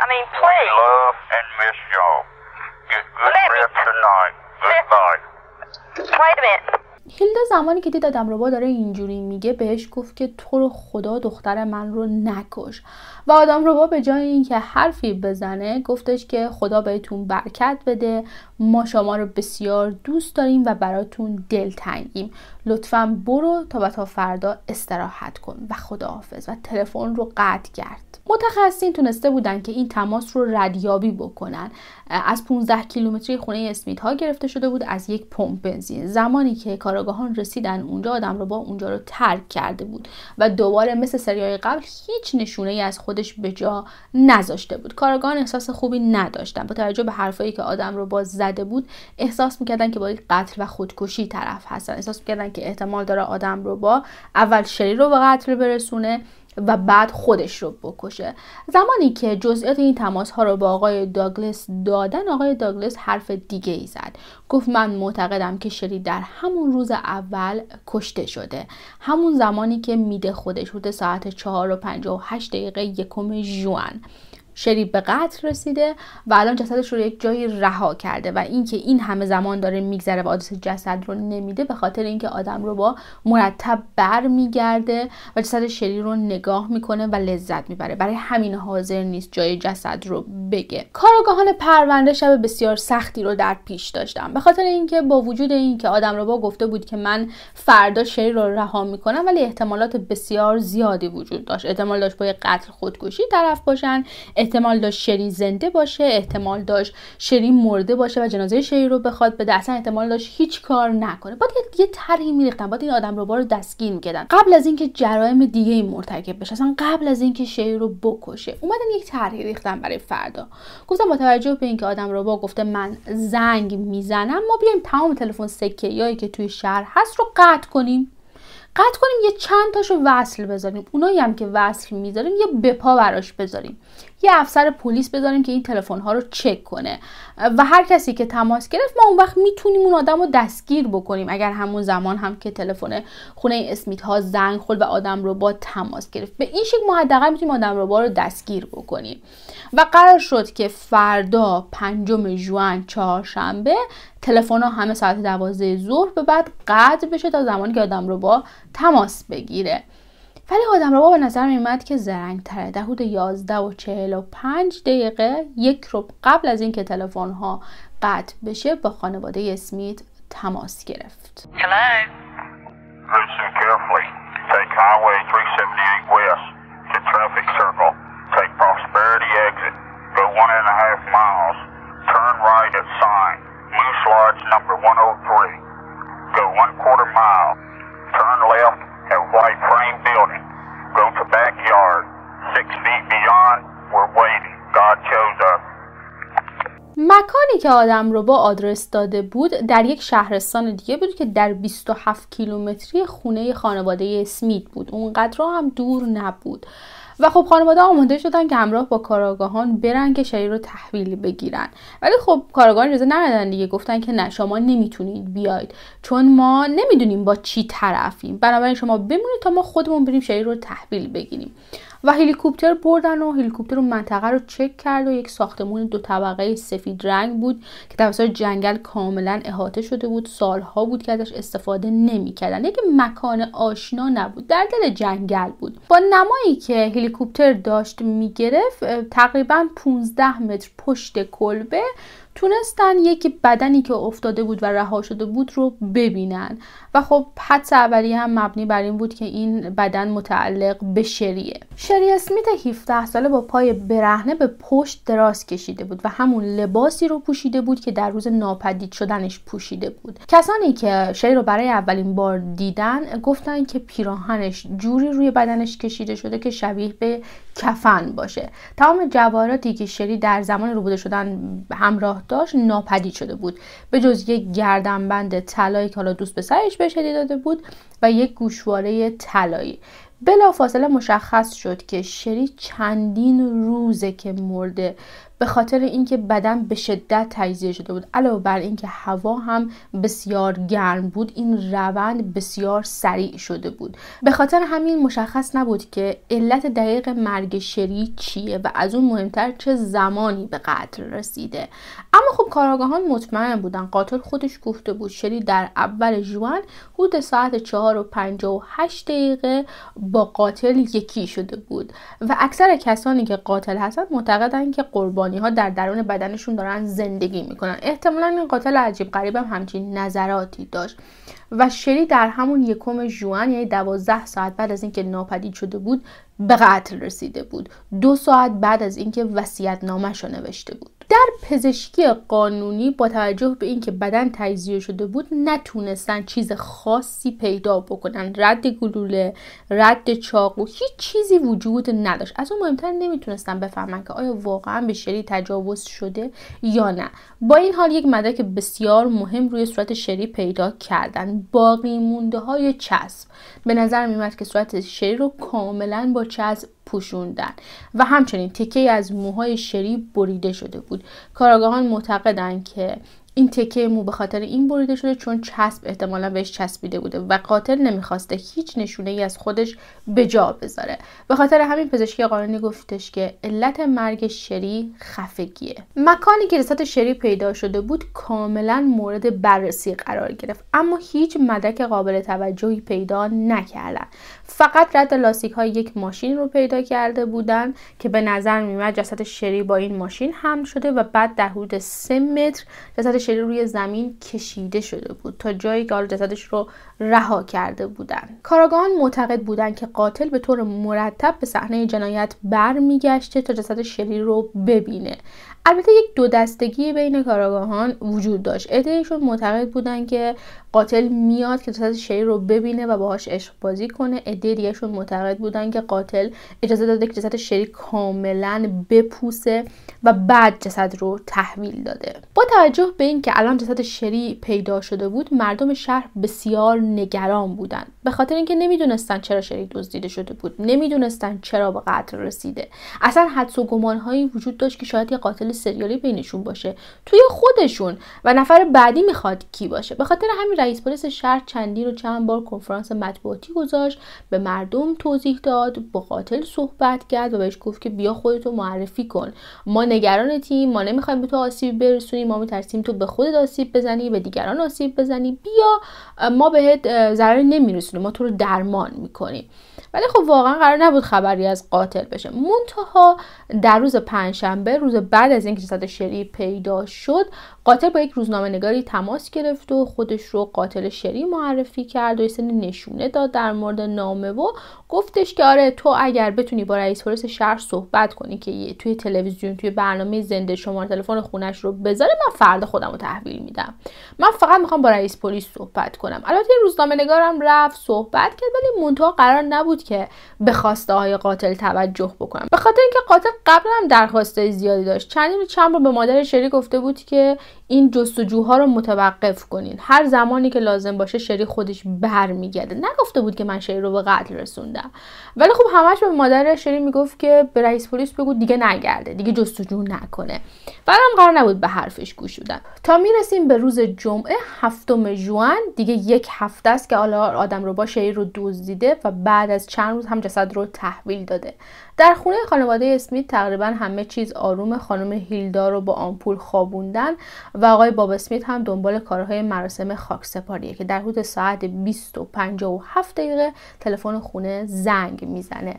I mean, please. love and miss y'all. Get good rest tonight. Goodbye. Wait a minute. هیلدا زمانی که دید آدم ربات داره اینجوری میگه بهش گفت که تو رو خدا دختر من رو نکش و آدم ربا به جای اینکه حرفی بزنه گفتش که خدا بهتون برکت بده ما شما رو بسیار دوست داریم و براتون دلتنگیم لطفا برو تا و تا فردا استراحت کن و خداحافظ و تلفن رو قطع کرد متخصصین تونسته بودن که این تماس رو ردیابی بکنن از 15 کیلومتری خونه اسمیت ها گرفته شده بود از یک پمپ بنزین زمانی که کاراگاهان رسیدن اونجا آدم رو با اونجا رو ترک کرده بود و دوباره مثل سریای قبل هیچ نشونه ای از خودش به جا نذاشته بود کاراگاهان احساس خوبی نداشتن با توجه به حرفایی که آدم رو باز زده بود احساس میکردن که با یک قتل و خودکشی طرف هستن احساس میکردن که احتمال داره آدم رو با اول شری رو به قتل برسونه و بعد خودش رو بکشه زمانی که جزئیات این تماس ها رو با آقای داگلس دادن آقای داگلس حرف دیگه ای زد گفت من معتقدم که شری در همون روز اول کشته شده همون زمانی که میده خودش بوده ساعت 4 و 58 دقیقه یکم جوان شری به قتل رسیده و الان جسدش رو یک جایی رها کرده و اینکه این همه زمان داره میگذره و آدرس جسد رو نمیده به خاطر اینکه آدم رو با مرتب بر میگرده و جسد شری رو نگاه میکنه و لذت میبره برای همین حاضر نیست جای جسد رو بگه کاروگاهان پرونده شب بسیار سختی رو در پیش داشتم به خاطر اینکه با وجود اینکه آدم رو با گفته بود که من فردا شری رو رها میکنم ولی احتمالات بسیار زیادی وجود داشت احتمال داشت با قتل خودکشی طرف باشن احتمال داشت شری زنده باشه احتمال داشت شری مرده باشه و جنازه شری رو بخواد به اصلا احتمال داشت هیچ کار نکنه باید یه طرحی میریختن باید این آدم رو رو دستگیر میکردن قبل از اینکه جرائم دیگه ای مرتکب بشه اصلا قبل از اینکه شری رو بکشه اومدن یک طرحی ریختن برای فردا گفتم با توجه به اینکه آدم رو با گفته من زنگ میزنم ما بیایم تمام تلفن سکه که توی شهر هست رو قطع کنیم قطع کنیم یه چند تاشو وصل بذاریم اونایی هم که وصل میذاریم یه بپا براش بذاریم یه افسر پلیس بذاریم که این تلفن ها رو چک کنه و هر کسی که تماس گرفت ما اون وقت میتونیم اون آدم رو دستگیر بکنیم اگر همون زمان هم که تلفن خونه اسمیت ها زنگ خورد و آدم رو با تماس گرفت به این شکل ما حداقل میتونیم آدم رو با رو دستگیر بکنیم و قرار شد که فردا پنجم ژوئن چهارشنبه تلفن ها همه ساعت دوازده ظهر به بعد قطع بشه تا زمانی که آدم رو با تماس بگیره ولی آدم رو به نظر میمد که زرنگ تره در حدود 11 و 45 دقیقه یک رو قبل از اینکه تلفن ها قطع بشه با خانواده اسمیت تماس گرفت Moose number 103. one quarter mile. Turn left white frame building. Go to backyard. Six feet beyond, we're waiting. God chose us. مکانی که آدم رو با آدرس داده بود در یک شهرستان دیگه بود که در 27 کیلومتری خونه خانواده اسمیت بود اونقدر هم دور نبود و خب خانواده آماده شدن که همراه با کاراگاهان برن که شری رو تحویل بگیرن ولی خب کاراگاهان اجازه ندادن دیگه گفتن که نه شما نمیتونید بیاید چون ما نمیدونیم با چی طرفیم بنابراین شما بمونید تا ما خودمون بریم شری رو تحویل بگیریم و هلیکوپتر بردن و هلیکوپتر اون منطقه رو چک کرد و یک ساختمون دو طبقه سفید رنگ بود که توسط جنگل کاملا احاطه شده بود سالها بود که ازش استفاده نمیکردن یک مکان آشنا نبود در دل جنگل بود با نمایی که هلیکوپتر داشت میگرفت تقریبا 15 متر پشت کلبه تونستن یکی بدنی که افتاده بود و رها شده بود رو ببینن و خب حدس اولی هم مبنی بر این بود که این بدن متعلق به شریه شری اسمیت 17 ساله با پای برهنه به پشت دراز کشیده بود و همون لباسی رو پوشیده بود که در روز ناپدید شدنش پوشیده بود کسانی که شری رو برای اولین بار دیدن گفتن که پیراهنش جوری روی بدنش کشیده شده که شبیه به کفن باشه تمام جواراتی که شری در زمان روبوده شدن همراه داشت ناپدید شده بود به جز یک گردنبند طلایی که حالا دوست به سرش بهش داده بود و یک گوشواره طلایی فاصله مشخص شد که شری چندین روزه که مرده به خاطر اینکه بدن به شدت تجزیه شده بود علاوه بر اینکه هوا هم بسیار گرم بود این روند بسیار سریع شده بود به خاطر همین مشخص نبود که علت دقیق مرگ شری چیه و از اون مهمتر چه زمانی به قتل رسیده اما خب کاراگاهان مطمئن بودن قاتل خودش گفته بود شری در اول جوان حدود ساعت 4 و 58 دقیقه با قاتل یکی شده بود و اکثر کسانی که قاتل هستند معتقدند که قربانی ها در درون بدنشون دارن زندگی میکنن احتمالا این قاتل عجیب غریبم همچین نظراتی داشت و شری در همون یکم جوان یعنی دوازده ساعت بعد از اینکه ناپدید شده بود به قتل رسیده بود دو ساعت بعد از اینکه وصیت نامش نوشته بود در پزشکی قانونی با توجه به اینکه بدن تجزیه شده بود نتونستن چیز خاصی پیدا بکنن رد گلوله رد چاقو هیچ چیزی وجود نداشت از اون مهمتر نمیتونستن بفهمن که آیا واقعا به شری تجاوز شده یا نه با این حال یک مدرک بسیار مهم روی صورت شری پیدا کردن باقی مونده های چسب به نظر میمد که صورت شری رو کاملا با چسب پوشوندن و همچنین تکه از موهای شری بریده شده بود کاراگاهان معتقدند که این تکه مو به خاطر این بریده شده چون چسب احتمالا بهش چسبیده بوده و قاتل نمیخواسته هیچ نشونه ای از خودش به جا بذاره به خاطر همین پزشکی قانونی گفتش که علت مرگ شری خفگیه مکانی که جسد شری پیدا شده بود کاملا مورد بررسی قرار گرفت اما هیچ مدک قابل توجهی پیدا نکردن فقط رد لاستیک های یک ماشین رو پیدا کرده بودن که به نظر میومد جسد شری با این ماشین حمل شده و بعد در حدود سه متر جسد شری روی زمین کشیده شده بود تا جایی که حالا جسدش رو رها کرده بودن. کاراگان معتقد بودند که قاتل به طور مرتب به صحنه جنایت برمیگشته تا جسد شری رو ببینه البته یک دو دستگی بین کاراگاهان وجود داشت عدهشون معتقد بودن که قاتل میاد که جسد شری رو ببینه و باهاش عشق بازی کنه عده دیگهشون معتقد بودن که قاتل اجازه داده که جسد شری کاملا بپوسه و بعد جسد رو تحویل داده با توجه به اینکه الان جسد شری پیدا شده بود مردم شهر بسیار نگران بودند. به خاطر اینکه نمیدونستن چرا شری دزدیده شده بود نمیدونستن چرا به قتل رسیده اصلا حدس و گمانهایی وجود داشت که شاید یه قاتل سریالی بینشون باشه توی خودشون و نفر بعدی میخواد کی باشه به خاطر همین رئیس پلیس شهر چندی رو چند بار کنفرانس مطبوعاتی گذاشت به مردم توضیح داد با قاتل صحبت کرد و بهش گفت که بیا خودتو معرفی کن ما نگران تیم ما نمیخوایم به تو آسیب برسونیم ما میترسیم تو به خودت آسیب بزنی به دیگران آسیب بزنی بیا ما بهت ضرر نمیرسونیم ما تو رو درمان میکنیم ولی خب واقعا قرار نبود خبری از قاتل بشه منتها در روز پنجشنبه روز بعد از اینکه جسد شری پیدا شد قاتل با یک روزنامه نگاری تماس گرفت و خودش رو قاتل شری معرفی کرد و یه سن نشونه داد در مورد نامه و گفتش که آره تو اگر بتونی با رئیس پلیس شهر صحبت کنی که توی تلویزیون توی برنامه زنده شمار تلفن خونش رو بذاره من فردا خودم رو تحویل میدم من فقط میخوام با رئیس پلیس صحبت کنم البته این روزنامه نگارم رفت صحبت کرد ولی منتها قرار نبود که به خواسته های قاتل توجه بکنم به خاطر اینکه قاتل قبلا هم درخواست زیادی داشت چند چند بار به مادر شری گفته بود که این جستجوها رو متوقف کنین هر زمانی که لازم باشه شری خودش برمیگرده نگفته بود که من شری رو به قتل رسوندم ولی خب همش به مادر شری میگفت که به رئیس پلیس بگو دیگه نگرده دیگه جستجو نکنه برام قرار نبود به حرفش گوش بدن تا میرسیم به روز جمعه هفتم جوان دیگه یک هفته است که حالا آدم رو با شری رو دزدیده و بعد از چند روز هم جسد رو تحویل داده در خونه خانواده اسمیت تقریبا همه چیز آروم خانم هیلدا رو با آمپول خوابوندن و آقای باب اسمیت هم دنبال کارهای مراسم خاکسپاریه که در حدود ساعت 20 و 57 دقیقه تلفن خونه زنگ میزنه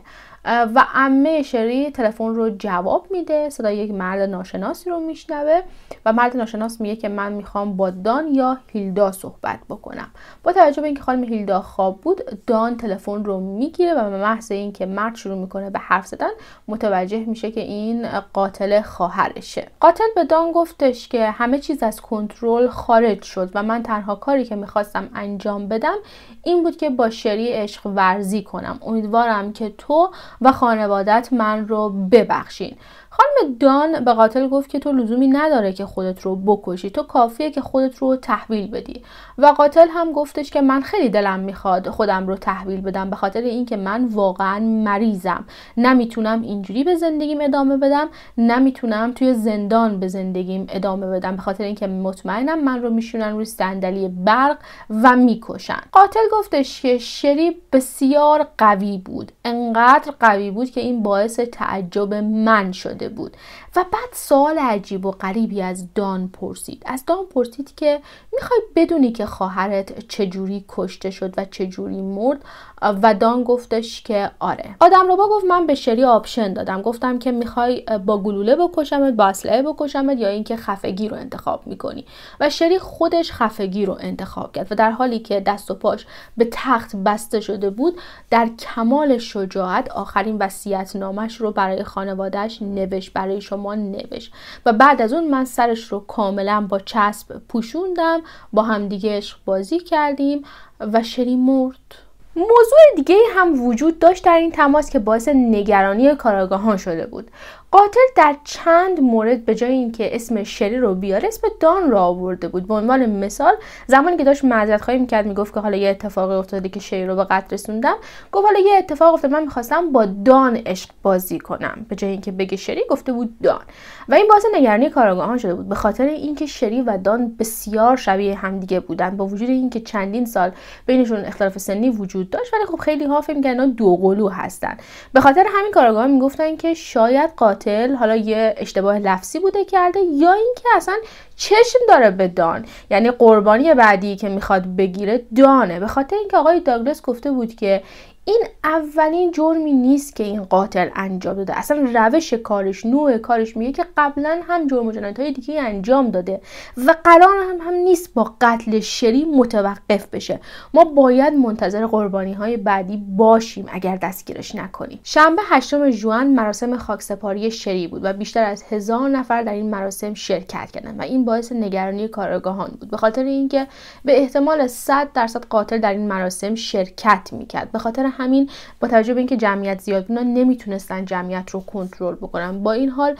و عمه شری تلفن رو جواب میده صدای یک مرد ناشناسی رو میشنوه و مرد ناشناس میگه که من میخوام با دان یا هیلدا صحبت بکنم با توجه به اینکه خانم هیلدا خواب بود دان تلفن رو میگیره و به محض اینکه مرد شروع میکنه به حرف زدن متوجه میشه که این قاتل خواهرشه قاتل به دان گفتش که همه چیز از کنترل خارج شد و من تنها کاری که میخواستم انجام بدم این بود که با شری عشق ورزی کنم امیدوارم که تو و خانوادت من رو ببخشین خانم دان به قاتل گفت که تو لزومی نداره که خودت رو بکشی تو کافیه که خودت رو تحویل بدی و قاتل هم گفتش که من خیلی دلم میخواد خودم رو تحویل بدم به خاطر اینکه من واقعا مریضم نمیتونم اینجوری به زندگیم ادامه بدم نمیتونم توی زندان به زندگیم ادامه بدم به خاطر اینکه مطمئنم من رو میشونن روی صندلی برق و میکشن قاتل گفتش که شری بسیار قوی بود انقدر قوی بود که این باعث تعجب من شده بود و بعد سوال عجیب و غریبی از دان پرسید از دان پرسید که میخوای بدونی که خواهرت چجوری کشته شد و چجوری مرد و دان گفتش که آره آدم رو با گفت من به شری آپشن دادم گفتم که میخوای با گلوله بکشمت با اسلحه بکشمت یا اینکه خفگی رو انتخاب میکنی و شری خودش خفگی رو انتخاب کرد و در حالی که دست و پاش به تخت بسته شده بود در کمال شجاعت آخرین وصیت نامش رو برای خانوادهش نوشت نوشت برای شما نوشت و بعد از اون من سرش رو کاملا با چسب پوشوندم با همدیگه عشق بازی کردیم و شری مرد موضوع دیگه هم وجود داشت در این تماس که باعث نگرانی کاراگاهان شده بود قاتل در چند مورد به جای اینکه اسم شری رو بیاره اسم دان رو آورده بود به عنوان مثال زمانی که داشت معذرت خواهی میکرد میگفت که حالا یه اتفاقی افتاده که شری رو به قتل رسوندم گفت حالا یه اتفاق افتاده من میخواستم با دان عشق بازی کنم به جای اینکه بگه شری گفته بود دان و این باعث نگرانی کاراگاهان شده بود به خاطر اینکه شری و دان بسیار شبیه همدیگه بودن با وجود اینکه چندین سال بینشون اختلاف سنی وجود داشت ولی خب خیلی ها فکر دو قلو هستن به خاطر همین کارآگاهان میگفتن که شاید قاتل حالا یه اشتباه لفظی بوده کرده یا اینکه اصلا چشم داره به دان یعنی قربانی بعدی که میخواد بگیره دانه به خاطر اینکه آقای داگلس گفته بود که این اولین جرمی نیست که این قاتل انجام داده اصلا روش کارش نوع کارش میگه که قبلا هم جرم و جنایت های دیگه انجام داده و قرار هم هم نیست با قتل شری متوقف بشه ما باید منتظر قربانی های بعدی باشیم اگر دستگیرش نکنیم شنبه هشتم جوان مراسم خاکسپاری شری بود و بیشتر از هزار نفر در این مراسم شرکت کردند و این باعث نگرانی کارگاهان بود به خاطر اینکه به احتمال 100 درصد قاتل در این مراسم شرکت میکرد به خاطر همین با توجه به اینکه جمعیت زیاد بود نمیتونستن جمعیت رو کنترل بکنن با این حال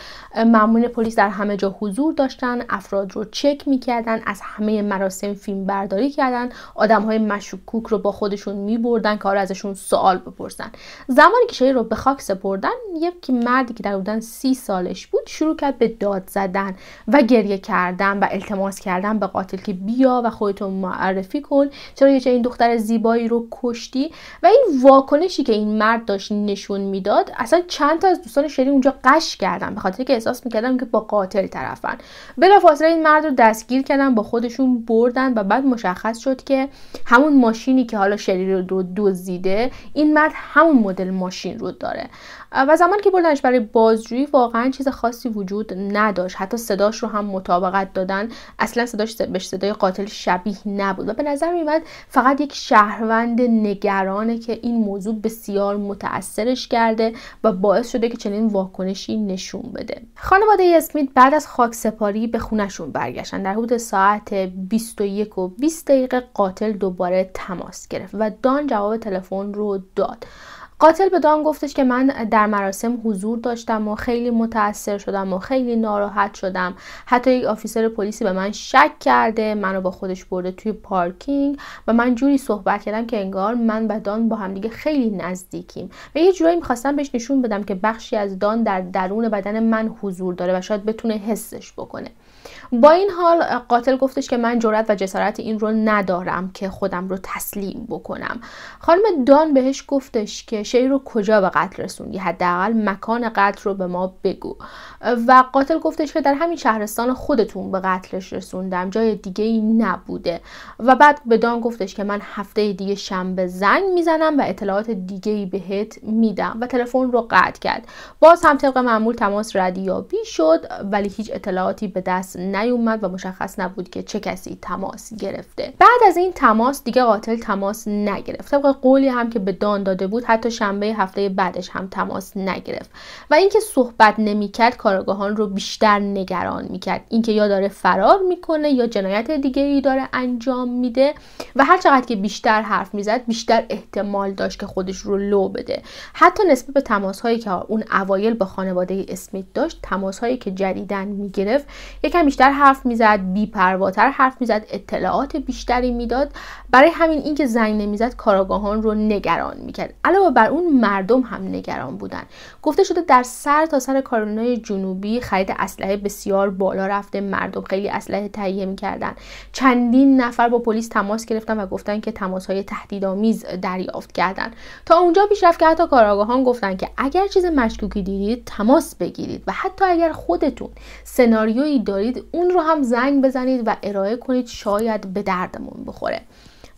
مامون پلیس در همه جا حضور داشتن افراد رو چک میکردن از همه مراسم فیلم برداری کردن آدم های مشکوک رو با خودشون میبردن که ازشون سوال بپرسن زمانی که شهری رو به خاک سپردن یکی مردی که در بودن سی سالش بود شروع کرد به داد زدن و گریه کردن و التماس کردن به قاتل که بیا و خودتو معرفی کن چرا یه این دختر زیبایی رو کشتی و این واکنشی که این مرد داشت نشون میداد اصلا چند تا از دوستان شری اونجا قش کردن به خاطر که احساس میکردم که با قاتل طرفن بلافاصله این مرد رو دستگیر کردن با خودشون بردن و بعد مشخص شد که همون ماشینی که حالا شری رو دزدیده این مرد همون مدل ماشین رو داره و زمانی که بردنش برای بازجویی واقعا چیز خاصی وجود نداشت حتی صداش رو هم مطابقت دادن اصلا صداش به صدای قاتل شبیه نبود و به نظر میومد فقط یک شهروند نگرانه که این موضوع بسیار متاثرش کرده و باعث شده که چنین واکنشی نشون بده خانواده اسمیت بعد از خاک سپاری به خونشون برگشتن در حدود ساعت 21 و 20 دقیقه قاتل دوباره تماس گرفت و دان جواب تلفن رو داد قاتل به دام گفتش که من در مراسم حضور داشتم و خیلی متاثر شدم و خیلی ناراحت شدم حتی یک آفیسر پلیسی به من شک کرده منو با خودش برده توی پارکینگ و من جوری صحبت کردم که انگار من و دان با همدیگه خیلی نزدیکیم و یه جورایی میخواستم بهش نشون بدم که بخشی از دان در درون بدن من حضور داره و شاید بتونه حسش بکنه با این حال قاتل گفتش که من جرأت و جسارت این رو ندارم که خودم رو تسلیم بکنم خانم دان بهش گفتش که شی رو کجا به قتل رسوندی حداقل مکان قتل رو به ما بگو و قاتل گفتش که در همین شهرستان خودتون به قتلش رسوندم جای دیگه ای نبوده و بعد به دان گفتش که من هفته دیگه شنبه زنگ میزنم و اطلاعات دیگه ای بهت میدم و تلفن رو قطع کرد باز هم طبق معمول تماس ردیابی شد ولی هیچ اطلاعاتی به دست نیومد و مشخص نبود که چه کسی تماس گرفته بعد از این تماس دیگه قاتل تماس نگرفت طبق قولی هم که به دان داده بود حتی شنبه هفته بعدش هم تماس نگرفت و اینکه صحبت نمیکرد کارگاهان رو بیشتر نگران میکرد اینکه یا داره فرار میکنه یا جنایت دیگری داره انجام میده و هر چقدر که بیشتر حرف میزد بیشتر احتمال داشت که خودش رو لو بده حتی نسبت به تماس هایی که اون اوایل با خانواده اسمیت داشت تماس هایی که جدیدن میگرفت یکم بیشتر حرف میزد بیپرواتر حرف میزد اطلاعات بیشتری میداد برای همین اینکه زنگ نمیزد کاراگاهان رو نگران میکرد علاوه بر اون مردم هم نگران بودن گفته شده در سر تا سر کارونای جنوبی خرید اسلحه بسیار بالا رفته مردم خیلی اسلحه تهیه میکردن چندین نفر با پلیس تماس گرفتن و گفتن که تماس های تهدیدآمیز دریافت کردن تا اونجا پیش رفت که حتی کاراگاهان گفتن که اگر چیز مشکوکی دیدید تماس بگیرید و حتی اگر خودتون سناریویی دارید اون رو هم زنگ بزنید و ارائه کنید شاید به دردمون بخوره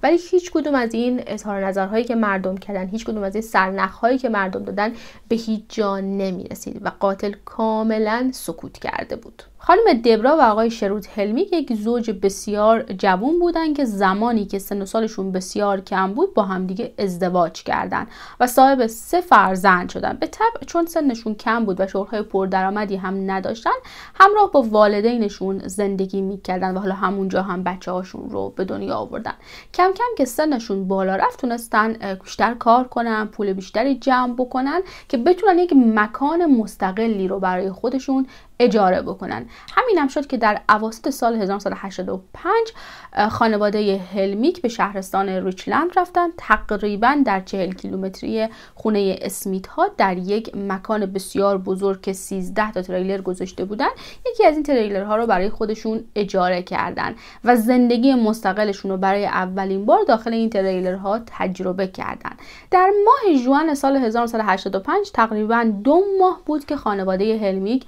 ولی هیچ کدوم از این اظهار نظرهایی که مردم کردن هیچ کدوم از این سرنخهایی که مردم دادن به هیچ جا نمی رسید و قاتل کاملا سکوت کرده بود خانم دبرا و آقای شروط هلمی یک زوج بسیار جوون بودند که زمانی که سن و سالشون بسیار کم بود با همدیگه ازدواج کردند و صاحب سه فرزند شدن به طبع چون سنشون کم بود و شغلهای پردرآمدی هم نداشتن همراه با والدینشون زندگی میکردن و حالا همونجا هم بچه هاشون رو به دنیا آوردن کم کم که سنشون بالا رفت تونستن بیشتر کار کنن پول بیشتری جمع بکنن که بتونن یک مکان مستقلی رو برای خودشون اجاره بکنن همین هم شد که در اواسط سال 1985 خانواده هلمیک به شهرستان ریچلند رفتن تقریبا در چهل کیلومتری خونه اسمیت ها در یک مکان بسیار بزرگ که 13 تا تریلر گذاشته بودن یکی از این تریلرها رو برای خودشون اجاره کردن و زندگی مستقلشون رو برای اولین بار داخل این تریلرها تجربه کردن در ماه جوان سال 1985 تقریبا دو ماه بود که خانواده هلمیک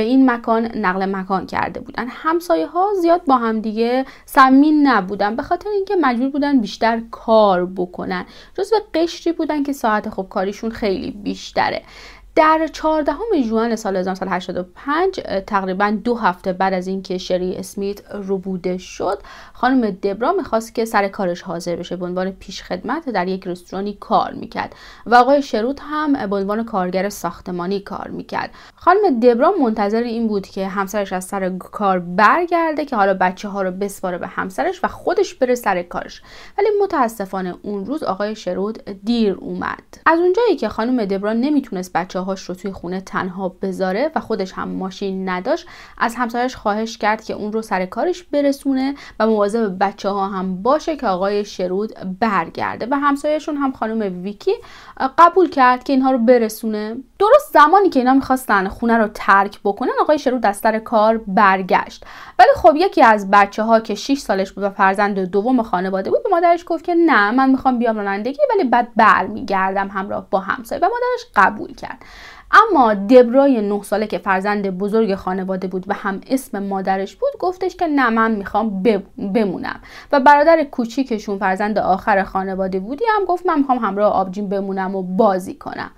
به این مکان نقل مکان کرده بودن همسایه ها زیاد با همدیگه دیگه نبودن به خاطر اینکه مجبور بودن بیشتر کار بکنن جزو قشری بودن که ساعت خوب کاریشون خیلی بیشتره در 14 ژوئن سال 1985 تقریبا دو هفته بعد از اینکه شری اسمیت روبوده شد خانم دبرا میخواست که سر کارش حاضر بشه به عنوان پیشخدمت در یک رستورانی کار میکرد و آقای شروط هم به عنوان کارگر ساختمانی کار میکرد خانم دبرا منتظر این بود که همسرش از سر کار برگرده که حالا بچه ها رو بسپاره به همسرش و خودش بره سر کارش ولی متاسفانه اون روز آقای شروط دیر اومد از اونجایی که خانم دبرا نمیتونست بچه هاش رو توی خونه تنها بذاره و خودش هم ماشین نداشت از همسرش خواهش کرد که اون رو سر کارش برسونه و مواظب بچه ها هم باشه که آقای شرود برگرده و همسایهشون هم خانم ویکی قبول کرد که اینها رو برسونه درست زمانی که اینا میخواستن خونه رو ترک بکنن آقای شرود از سر کار برگشت ولی خب یکی از بچه ها که 6 سالش بود و فرزند دوم خانواده بود به مادرش گفت که نه من میخوام بیام رانندگی ولی بعد برمیگردم همراه با همسایه و مادرش قبول کرد اما دبرای نه ساله که فرزند بزرگ خانواده بود و هم اسم مادرش بود گفتش که نه من میخوام بمونم و برادر کوچیکشون فرزند آخر خانواده بودی هم گفت من میخوام همراه آبجین بمونم و بازی کنم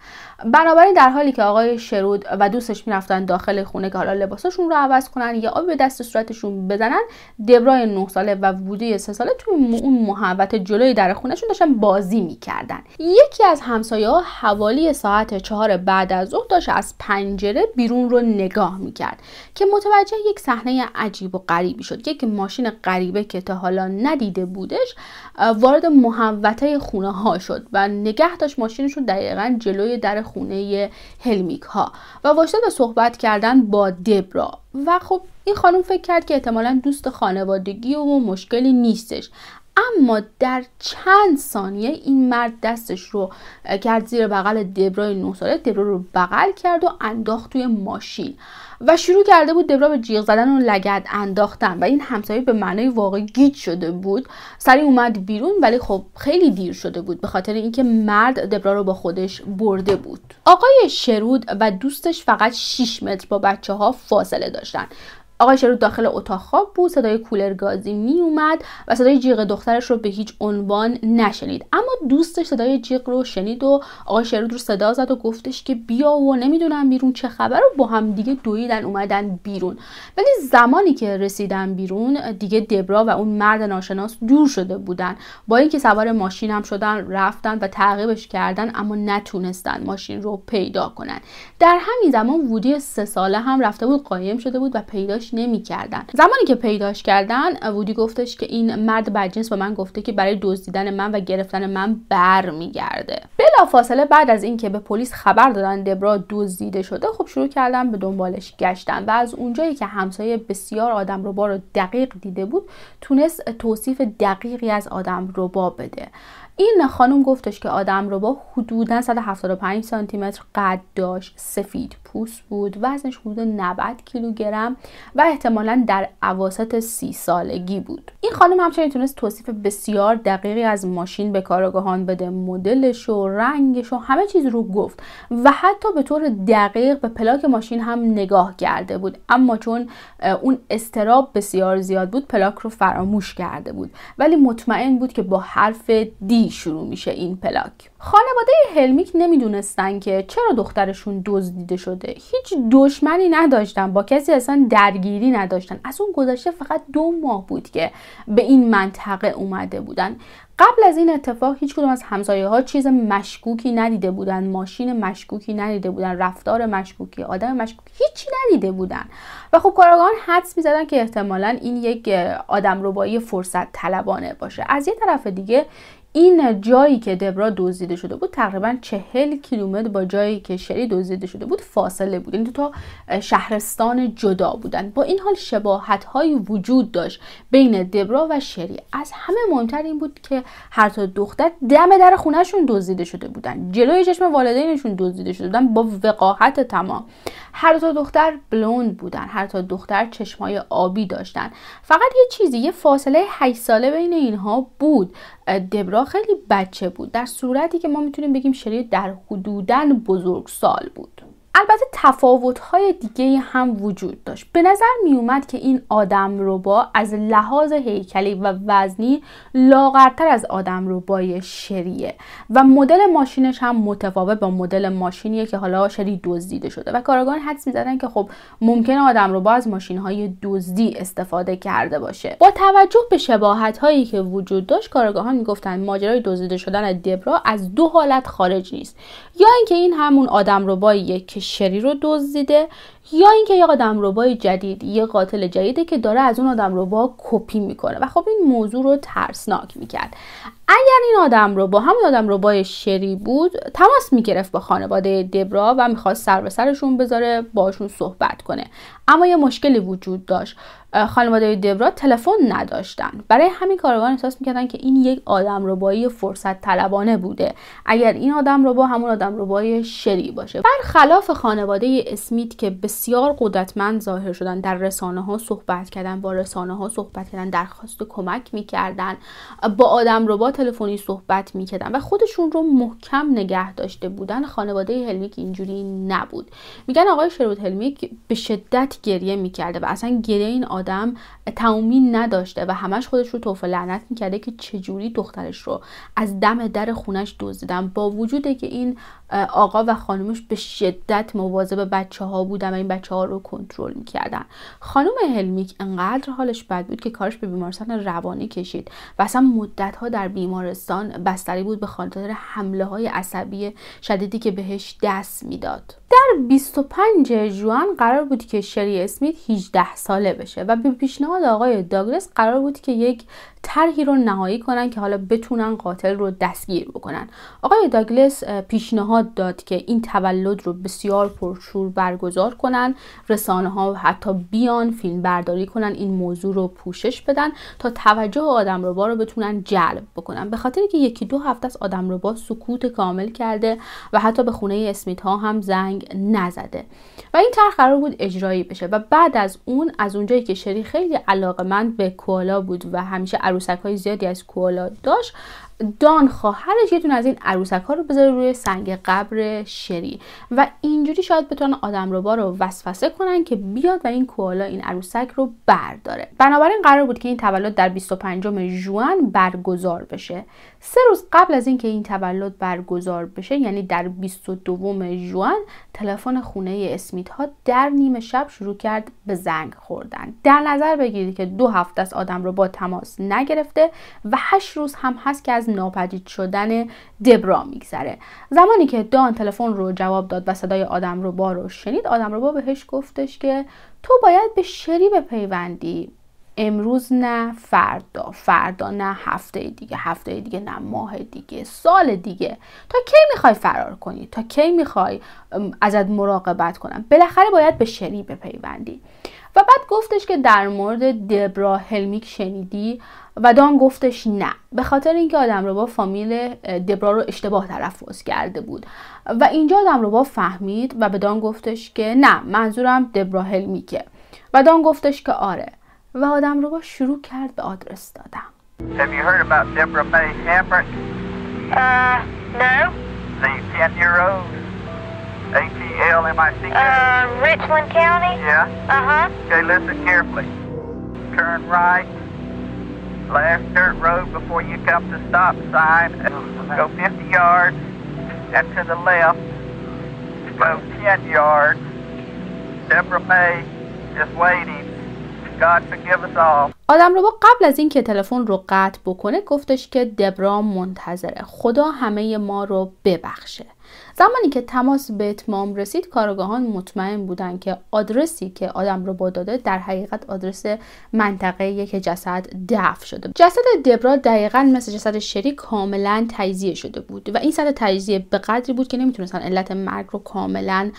بنابراین در حالی که آقای شرود و دوستش میرفتن داخل خونه که حالا لباسشون رو عوض کنن یا آب به دست صورتشون بزنن دبرای 9 ساله و بودی سه ساله توی اون محوت جلوی در خونهشون داشتن بازی میکردن یکی از همسایه ها حوالی ساعت چهار بعد از ظهر داشت از پنجره بیرون رو نگاه میکرد که متوجه یک صحنه عجیب و غریبی شد یک ماشین غریبه که تا حالا ندیده بودش وارد محوته خونه ها شد و نگه داشت ماشینشون دقیقا جلوی در خونه هلمیک ها و واشته به صحبت کردن با دبرا و خب این خانم فکر کرد که احتمالا دوست خانوادگی و مشکلی نیستش اما در چند ثانیه این مرد دستش رو کرد زیر بغل دبرای نه ساله دبرا رو بغل کرد و انداخت توی ماشین و شروع کرده بود دبرا به جیغ زدن و لگد انداختن و این همسایه به معنای واقعی گیج شده بود سری اومد بیرون ولی خب خیلی دیر شده بود به خاطر اینکه مرد دبرا رو با خودش برده بود آقای شرود و دوستش فقط 6 متر با بچه ها فاصله داشتن آقای شرود داخل اتاق خواب بود صدای کولر گازی می اومد و صدای جیغ دخترش رو به هیچ عنوان نشنید اما دوستش صدای جیغ رو شنید و آقای شرود رو صدا زد و گفتش که بیا و نمیدونم بیرون چه خبر و با هم دیگه دویدن اومدن بیرون ولی زمانی که رسیدن بیرون دیگه دبرا و اون مرد ناشناس دور شده بودن با اینکه سوار ماشین هم شدن رفتن و تعقیبش کردن اما نتونستن ماشین رو پیدا کنن در همین زمان وودی سه ساله هم رفته بود قایم شده بود و پیداش نمیکردن زمانی که پیداش کردن وودی گفتش که این مرد بدجنس به من گفته که برای دزدیدن من و گرفتن من برمیگرده بلافاصله بعد از اینکه به پلیس خبر دادن دبرا دزدیده شده خب شروع کردن به دنبالش گشتن و از اونجایی که همسایه بسیار آدم رو رو دقیق دیده بود تونست توصیف دقیقی از آدم با بده این خانم گفتش که آدم با حدودا 175 سانتی متر قد داشت سفید پوست بود وزنش حدود 90 کیلوگرم و احتمالا در عواسط سی سالگی بود این خانم همچنین تونست توصیف بسیار دقیقی از ماشین به کارگاهان بده مدلش و رنگش و همه چیز رو گفت و حتی به طور دقیق به پلاک ماشین هم نگاه کرده بود اما چون اون استراب بسیار زیاد بود پلاک رو فراموش کرده بود ولی مطمئن بود که با حرف دی شروع میشه این پلاک خانواده هلمیک نمیدونستن که چرا دخترشون دزدیده شده هیچ دشمنی نداشتن با کسی اصلا درگیری نداشتن از اون گذشته فقط دو ماه بود که به این منطقه اومده بودن قبل از این اتفاق هیچ کدوم از همسایه ها چیز مشکوکی ندیده بودن ماشین مشکوکی ندیده بودن رفتار مشکوکی آدم مشکوکی هیچی ندیده بودن و خب کاراگان حدس میزدن که احتمالا این یک آدم ربایی فرصت طلبانه باشه از یه طرف دیگه این جایی که دبرا دزدیده شده بود تقریبا چهل کیلومتر با جایی که شری دزدیده شده بود فاصله بود این یعنی دو تا شهرستان جدا بودن با این حال شباهت هایی وجود داشت بین دبرا و شری از همه مهمتر این بود که هر تا دختر دم در خونهشون دزدیده شده بودن جلوی چشم والدینشون دزدیده شده بودن با وقاحت تمام هر تا دختر بلوند بودن هر تا دختر چشمای آبی داشتن فقط یه چیزی یه فاصله 8 ساله بین اینها بود دبرا خیلی بچه بود در صورتی که ما میتونیم بگیم شریع در حدودن سال بود البته تفاوت‌های دیگه هم وجود داشت به نظر می اومد که این آدم با از لحاظ هیکلی و وزنی لاغرتر از آدم بای شریه و مدل ماشینش هم متفاوت با مدل ماشینیه که حالا شری دزدیده شده و کارگان حدس زدن که خب ممکن آدم ربا از ماشین‌های دزدی استفاده کرده باشه با توجه به هایی که وجود داشت می گفتن ماجرای دزدیده شدن دبرا از دو حالت خارج نیست یا اینکه این همون آدم که شری رو دزدیده یا اینکه یه ربای جدید یه قاتل جدیده که داره از اون آدم ربا کپی میکنه و خب این موضوع رو ترسناک میکرد اگر این آدم رو با همون آدم رو شری بود تماس میگرفت با خانواده دبرا و میخواست سر به سرشون بذاره باشون صحبت کنه اما یه مشکلی وجود داشت خانواده دبرا تلفن نداشتن برای همین کاروان احساس میکردن که این یک آدم ربایی فرصت طلبانه بوده اگر این آدم ربا همون آدم ربای شری باشه برخلاف خانواده اسمیت که بسیار قدرتمند ظاهر شدن در رسانه ها صحبت کردن با رسانه ها صحبت کردن درخواست کمک میکردن با آدم ربا تلفنی صحبت میکردن و خودشون رو محکم نگه داشته بودن خانواده هلمیک اینجوری نبود میگن آقای شروت هلمیک به شدت گریه میکرده و اصلا گریه این آدم نداشته و همش خودش رو توف لعنت میکرده که چجوری دخترش رو از دم در خونش دزدیدن با وجوده که این آقا و خانومش به شدت مواظب بچه ها بودن و این بچه ها رو کنترل میکردن خانم هلمیک انقدر حالش بد بود که کارش به بیمارستان روانی کشید و اصلا مدت ها در بیمارستان بستری بود به خاطر حمله های عصبی شدیدی که بهش دست میداد در 25 جوان قرار بود که شری اسمیت 18 ساله بشه و و به پیشنهاد آقای داگلس قرار بود که یک طرحی رو نهایی کنن که حالا بتونن قاتل رو دستگیر بکنن آقای داگلس پیشنهاد داد که این تولد رو بسیار پرشور برگزار کنن رسانه ها حتی بیان فیلم برداری کنن این موضوع رو پوشش بدن تا توجه آدم رو, رو بتونن جلب بکنن به خاطر که یکی دو هفته از آدم رو سکوت کامل کرده و حتی به خونه اسمیت ها هم زنگ نزده و این طرح قرار بود اجرایی بشه و بعد از اون از اونجایی که شری خیلی علاقمند به کوالا بود و همیشه عروسک های زیادی از کوالا داشت دان خواهرش یه از این عروسک ها رو بذاره روی سنگ قبر شری و اینجوری شاید بتونن آدم رو رو وسوسه کنن که بیاد و این کوالا این عروسک رو برداره بنابراین قرار بود که این تولد در 25 ژوئن برگزار بشه سه روز قبل از اینکه این تولد برگزار بشه یعنی در 22 ژوئن تلفن خونه اسمیت ها در نیمه شب شروع کرد به زنگ خوردن در نظر بگیرید که دو هفته از آدم رو با تماس نگرفته و هشت روز هم هست که از ناپدید شدن دبرا میگذره زمانی که دان تلفن رو جواب داد و صدای آدم رو با رو شنید آدم رو با بهش گفتش که تو باید به شری بپیوندی امروز نه فردا فردا نه هفته دیگه هفته دیگه نه ماه دیگه سال دیگه تا کی میخوای فرار کنی تا کی میخوای ازت مراقبت کنم بالاخره باید به شری بپیوندی و بعد گفتش که در مورد دبرا هلمیک شنیدی و دان گفتش نه به خاطر اینکه آدم رو با فامیل دبرا رو اشتباه تلفظ کرده بود و اینجا آدم رو با فهمید و به دان گفتش که نه منظورم دبرا هلمیکه و دان گفتش که آره و آدم رو با شروع کرد به آدرس دادم Have you heard about Deborah May Uh, no. The 10 year old l Uh, Richland County? Yeah. Uh-huh. Okay, listen carefully. Turn right last dirt road before you come to stop sign. Go 50 yards and to the left. Go 10 yards. Deborah May is waiting. God forgive us all. آدم رو با قبل از اینکه تلفن رو قطع بکنه گفتش که دبرام منتظره خدا همه ما رو ببخشه زمانی که تماس به اتمام رسید کارگاهان مطمئن بودند که آدرسی که آدم رو با داده در حقیقت آدرس منطقه یک جسد دف شده جسد دبرا دقیقا مثل جسد شری کاملا تجزیه شده بود و این سطح تجزیه به قدری بود که نمیتونستن علت مرگ رو کاملا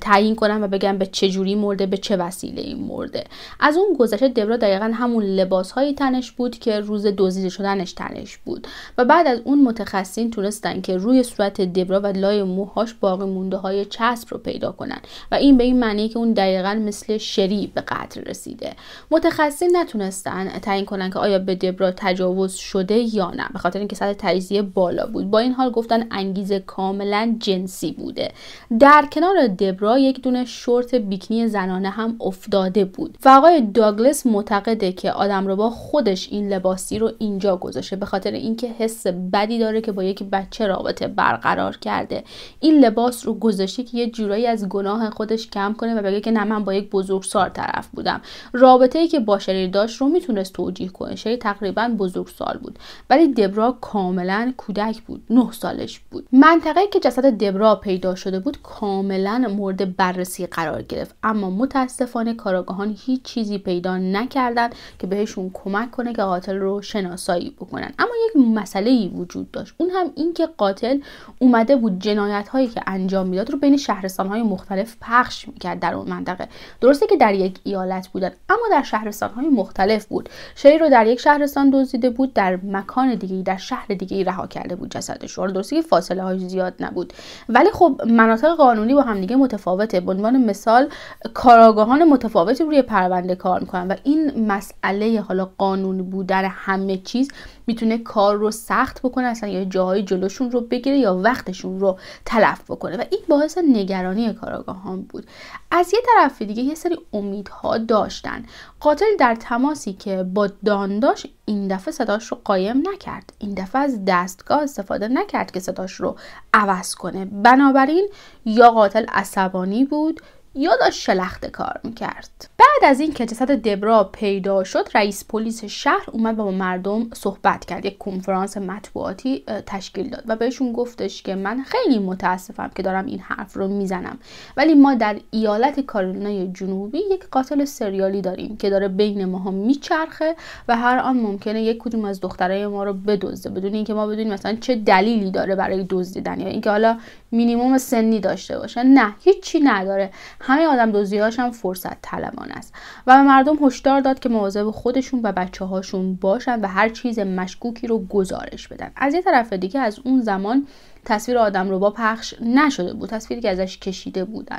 تعیین کنن و بگن به چه جوری مرده به چه وسیله این مرده از اون گذشته دبرا دقیقا همون لباس های تنش بود که روز دزدیده شدنش تنش بود و بعد از اون متخصصین تونستن که روی صورت دبرا و لای موهاش باقی مونده های چسب رو پیدا کنن و این به این معنیه که اون دقیقا مثل شری به قتل رسیده متخصصین نتونستن تعیین کنن که آیا به دبرا تجاوز شده یا نه به خاطر اینکه سطح تجزیه بالا بود با این حال گفتن انگیزه کاملا جنسی بوده در کنار دبرا یک دونه شورت بیکنی زنانه هم افتاده بود و آقای داگلس معتقده که آدم رو با خودش این لباسی رو اینجا گذاشته به خاطر اینکه حس بدی داره که با یک بچه رابطه برقرار کرده این لباس رو گذاشته که یه جورایی از گناه خودش کم کنه و بگه که نه من با یک بزرگسال طرف بودم رابطه ای که با شریر داشت رو میتونست توجیه کنه شری تقریبا بزرگسال بود ولی دبرا کاملا کودک بود نه سالش بود منطقه که جسد دبرا پیدا شده بود کاملا مورد بررسی قرار گرفت اما متاسفانه کاراگاهان هیچ چیزی پیدا نکردند که بهشون کمک کنه که قاتل رو شناسایی بکنن اما یک مسئله ای وجود داشت اون هم اینکه قاتل اومده بود جنایت جنایت هایی که انجام میداد رو بین شهرستان های مختلف پخش میکرد در اون منطقه درسته که در یک ایالت بودن اما در شهرستان های مختلف بود شری رو در یک شهرستان دزدیده بود در مکان دیگه در شهر دیگه رها کرده بود جسدش رو درسته که فاصله های زیاد نبود ولی خب مناطق قانونی با هم دیگه متفاوته به عنوان مثال کاراگاهان متفاوتی روی پرونده کار میکنن و این مسئله حالا قانون بودن همه چیز میتونه کار رو سخت بکنه اصلا یا جاهای جلوشون رو بگیره یا وقتشون رو تلف بکنه و این باعث نگرانی کاراگاهان بود از یه طرف دیگه یه سری امیدها داشتن قاتل در تماسی که با دان این دفعه صداش رو قایم نکرد این دفعه از دستگاه استفاده نکرد که صداش رو عوض کنه بنابراین یا قاتل عصبانی بود یا داشت شلخت کار میکرد بعد از اینکه جسد دبرا پیدا شد رئیس پلیس شهر اومد و با مردم صحبت کرد یک کنفرانس مطبوعاتی تشکیل داد و بهشون گفتش که من خیلی متاسفم که دارم این حرف رو میزنم ولی ما در ایالت کارولینای جنوبی یک قاتل سریالی داریم که داره بین ماها میچرخه و هر آن ممکنه یک کدوم از دخترای ما رو بدزده بدون اینکه ما بدونیم مثلا چه دلیلی داره برای دزدیدن یا اینکه حالا مینیموم سنی داشته باشن نه هیچی نداره همه آدم دوزیهاش هم فرصت طلبان است و به مردم هشدار داد که مواظب خودشون و بچه هاشون باشن و هر چیز مشکوکی رو گزارش بدن از یه طرف دیگه از اون زمان تصویر آدم رو با پخش نشده بود تصویری که ازش کشیده بودن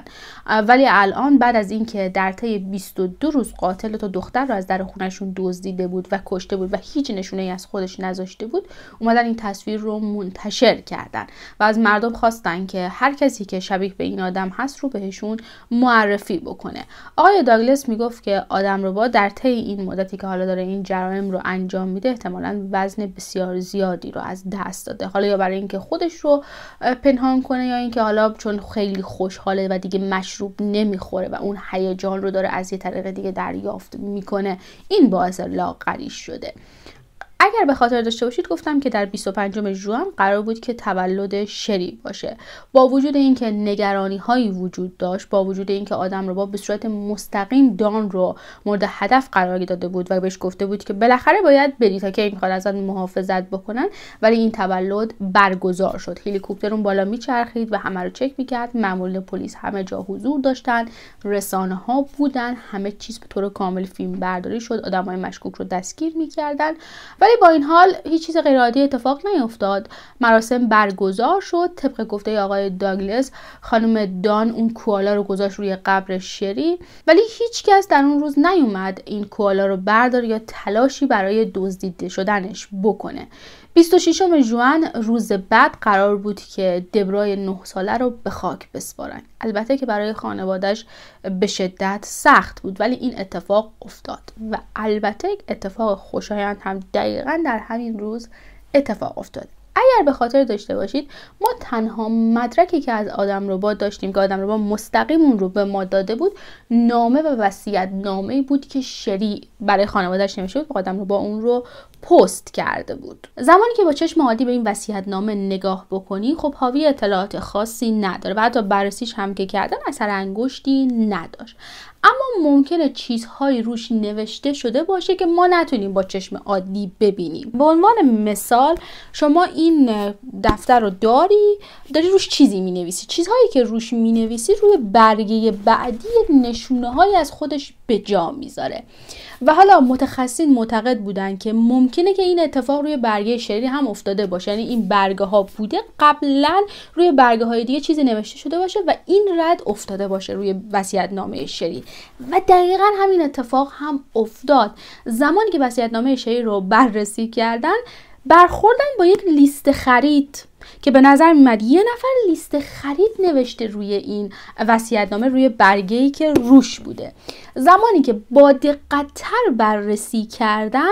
ولی الان بعد از اینکه در طی 22 روز قاتل تا دختر رو از در خونشون دزدیده بود و کشته بود و هیچ نشونه ای از خودش نذاشته بود اومدن این تصویر رو منتشر کردن و از مردم خواستن که هر کسی که شبیه به این آدم هست رو بهشون معرفی بکنه آقای داگلس میگفت که آدم رو با در طی این مدتی که حالا داره این جرائم رو انجام میده احتمالا وزن بسیار زیادی رو از دست داده حالا یا برای اینکه خودش رو پنهان کنه یا اینکه حالا چون خیلی خوشحاله و دیگه مشروب نمیخوره و اون هیجان رو داره از یه طریق دیگه دریافت میکنه این باعث لاغری شده اگر به خاطر داشته باشید گفتم که در 25 ژوئن قرار بود که تولد شری باشه با وجود اینکه نگرانی هایی وجود داشت با وجود اینکه آدم رو با به صورت مستقیم دان رو مورد هدف قرار داده بود و بهش گفته بود که بالاخره باید بری تا کی میخواد ازت محافظت بکنن ولی این تولد برگزار شد هلیکوپتر اون بالا میچرخید و همه رو چک میکرد معمول پلیس همه جا حضور داشتن رسانه ها بودن همه چیز به طور کامل فیلم برداری شد آدمای مشکوک رو دستگیر میکردن ولی ولی با این حال هیچ چیز غیرعادی اتفاق نیفتاد مراسم برگزار شد طبق گفته آقای داگلس خانم دان اون کوالا رو گذاشت روی قبر شری ولی هیچکس در اون روز نیومد این کوالا رو بردار یا تلاشی برای دزدیده شدنش بکنه 26 ژوئن روز بعد قرار بود که دبرای نه ساله رو به خاک بسپارن البته که برای خانوادهش به شدت سخت بود ولی این اتفاق افتاد و البته اتفاق خوشایند هم دقیقا در همین روز اتفاق افتاد اگر به خاطر داشته باشید ما تنها مدرکی که از آدم با داشتیم که آدم با مستقیم اون رو به ما داده بود نامه و وسیعت نامه بود که شری برای خانوادهش نوشته بود و آدم با اون رو پست کرده بود زمانی که با چشم عادی به این وسیعت نامه نگاه بکنی خب حاوی اطلاعات خاصی نداره و حتی بررسیش هم که کردن اثر انگشتی نداشت اما ممکنه چیزهایی روش نوشته شده باشه که ما نتونیم با چشم عادی ببینیم به عنوان مثال شما این دفتر رو داری داری روش چیزی می نویسی چیزهایی که روش می نویسی روی برگه بعدی نشونه هایی از خودش به جا میذاره و حالا متخصصین معتقد بودن که ممکنه که این اتفاق روی برگه شعری هم افتاده باشه یعنی این برگه ها بوده قبلا روی برگه های دیگه چیزی نوشته شده باشه و این رد افتاده باشه روی وصیت نامه شری. و دقیقا همین اتفاق هم افتاد زمانی که نامه شهی رو بررسی کردن برخوردن با یک لیست خرید که به نظر میمد یه نفر لیست خرید نوشته روی این نامه روی ای که روش بوده زمانی که با دقتتر بررسی کردن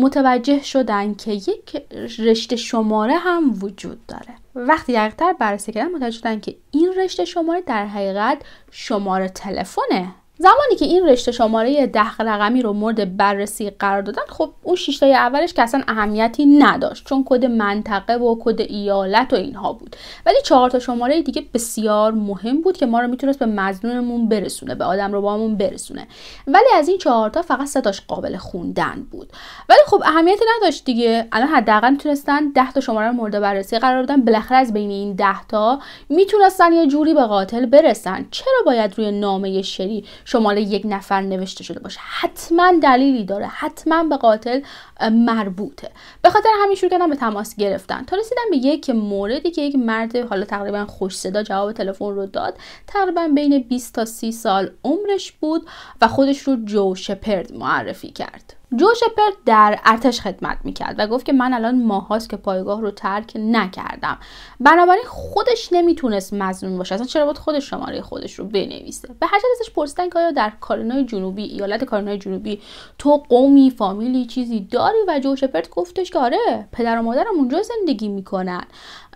متوجه شدن که یک رشته شماره هم وجود داره وقتی دقیقتر بررسی کردن متوجه شدن که این رشته شماره در حقیقت شماره تلفنه زمانی که این رشته شماره ده رقمی رو مورد بررسی قرار دادن خب اون شیشتای اولش که اصلا اهمیتی نداشت چون کد منطقه و کد ایالت و اینها بود ولی چهار تا شماره دیگه بسیار مهم بود که ما رو میتونست به مزنونمون برسونه به آدم رو بامون برسونه ولی از این چهار تا فقط ستاش قابل خوندن بود ولی خب اهمیتی نداشت دیگه الان حداقل میتونستن 10 تا شماره مورد بررسی قرار دادن بالاخره از بین این 10 تا میتونستن یه جوری به قاتل برسن چرا باید روی نامه شری شمال یک نفر نوشته شده باشه حتما دلیلی داره حتما به قاتل مربوطه به خاطر همین شروع کردن به تماس گرفتن تا رسیدن به یک موردی که یک مرد حالا تقریبا خوش صدا جواب تلفن رو داد تقریبا بین 20 تا 30 سال عمرش بود و خودش رو جو شپرد معرفی کرد جو شپرد در ارتش خدمت میکرد و گفت که من الان ماهاست که پایگاه رو ترک نکردم بنابراین خودش نمیتونست مزنون باشه اصلا چرا باید خودش شماره خودش رو بنویسه به هر ازش پرسیدن که آیا در کارنای جنوبی ایالت کارنای جنوبی تو قومی فامیلی چیزی داری و جو شپرد گفتش که آره پدر و مادرم اونجا زندگی میکنن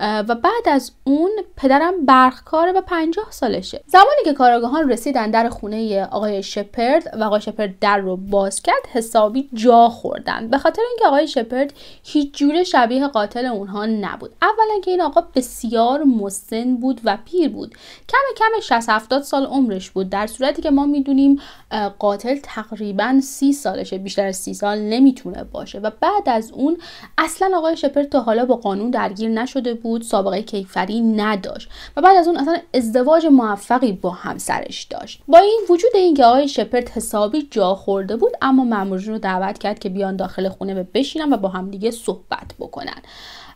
و بعد از اون پدرم برق کاره و پنجاه سالشه زمانی که کاراگاهان رسیدن در خونه آقای شپرد و آقای شپرد در رو باز کرد حسابی جا خوردن به خاطر اینکه آقای شپرد هیچ جور شبیه قاتل اونها نبود اولا که این آقا بسیار مسن بود و پیر بود کم کم 60 70 سال عمرش بود در صورتی که ما میدونیم قاتل تقریبا 30 سالشه بیشتر از 30 سال نمیتونه باشه و بعد از اون اصلا آقای شپرد تا حالا با قانون درگیر نشده بود سابقه کیفری نداشت و بعد از اون اصلا ازدواج موفقی با همسرش داشت با این وجود اینکه آقای شپرد حسابی جا خورده بود اما مامورین رو دعوت کرد که بیان داخل خونه به بشینن و با همدیگه صحبت بکنن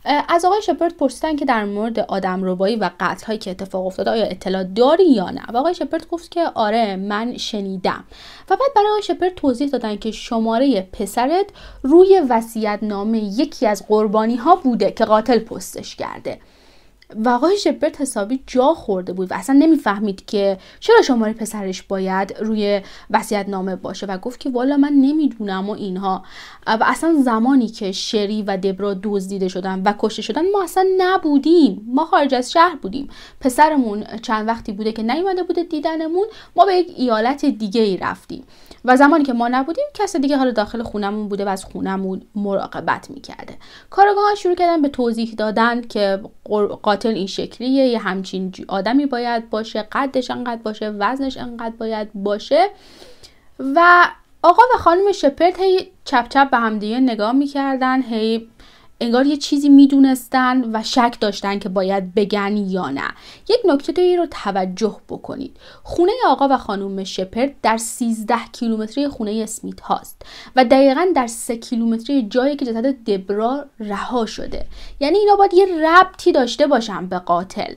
از آقای شپرد پرسیدن که در مورد آدم ربایی و قتل هایی که اتفاق افتاده آیا اطلاع داری یا نه و آقای شپرد گفت که آره من شنیدم و بعد برای آقای شپرد توضیح دادن که شماره پسرت روی وصیت نامه یکی از قربانی ها بوده که قاتل پستش کرده وقای شپرد حسابی جا خورده بود و اصلا نمیفهمید که چرا شماره پسرش باید روی وصیت نامه باشه و گفت که والا من نمیدونم و اینها و اصلا زمانی که شری و دبرا دزدیده شدن و کشته شدن ما اصلا نبودیم ما خارج از شهر بودیم پسرمون چند وقتی بوده که نیومده بوده دیدنمون ما به یک ایالت دیگه ای رفتیم و زمانی که ما نبودیم کس دیگه حالا داخل خونمون بوده و از خونمون مراقبت میکرده کارگاه شروع کردن به توضیح دادن که قاتل این شکلیه یه همچین آدمی باید باشه قدش انقدر باشه وزنش انقدر باید باشه و آقا و خانم شپرت هی چپ چپ به همدیگه نگاه میکردن هی انگار یه چیزی میدونستن و شک داشتن که باید بگن یا نه یک نکته ای رو توجه بکنید خونه آقا و خانم شپرد در 13 کیلومتری خونه اسمیت هاست و دقیقا در 3 کیلومتری جایی که جسد دبرا رها شده یعنی اینا باید یه ربطی داشته باشن به قاتل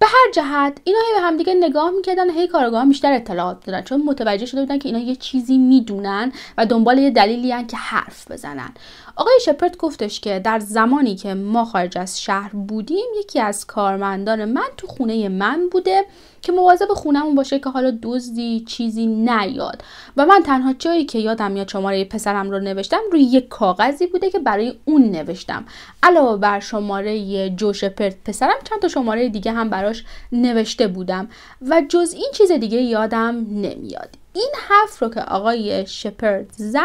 به هر جهت اینا هی به همدیگه نگاه میکردن هی کارگاه بیشتر اطلاعات دادن چون متوجه شده بودن که اینا یه چیزی میدونن و دنبال یه دلیلی که حرف بزنن آقای شپرت گفتش که در زمانی که ما خارج از شهر بودیم یکی از کارمندان من تو خونه من بوده که مواظب خونمون باشه که حالا دزدی چیزی نیاد و من تنها جایی که یادم میاد شماره پسرم رو نوشتم روی یک کاغذی بوده که برای اون نوشتم علاوه بر شماره جو شپرت پسرم چند تا شماره دیگه هم براش نوشته بودم و جز این چیز دیگه یادم نمیاد این حرف رو که آقای شپرد زد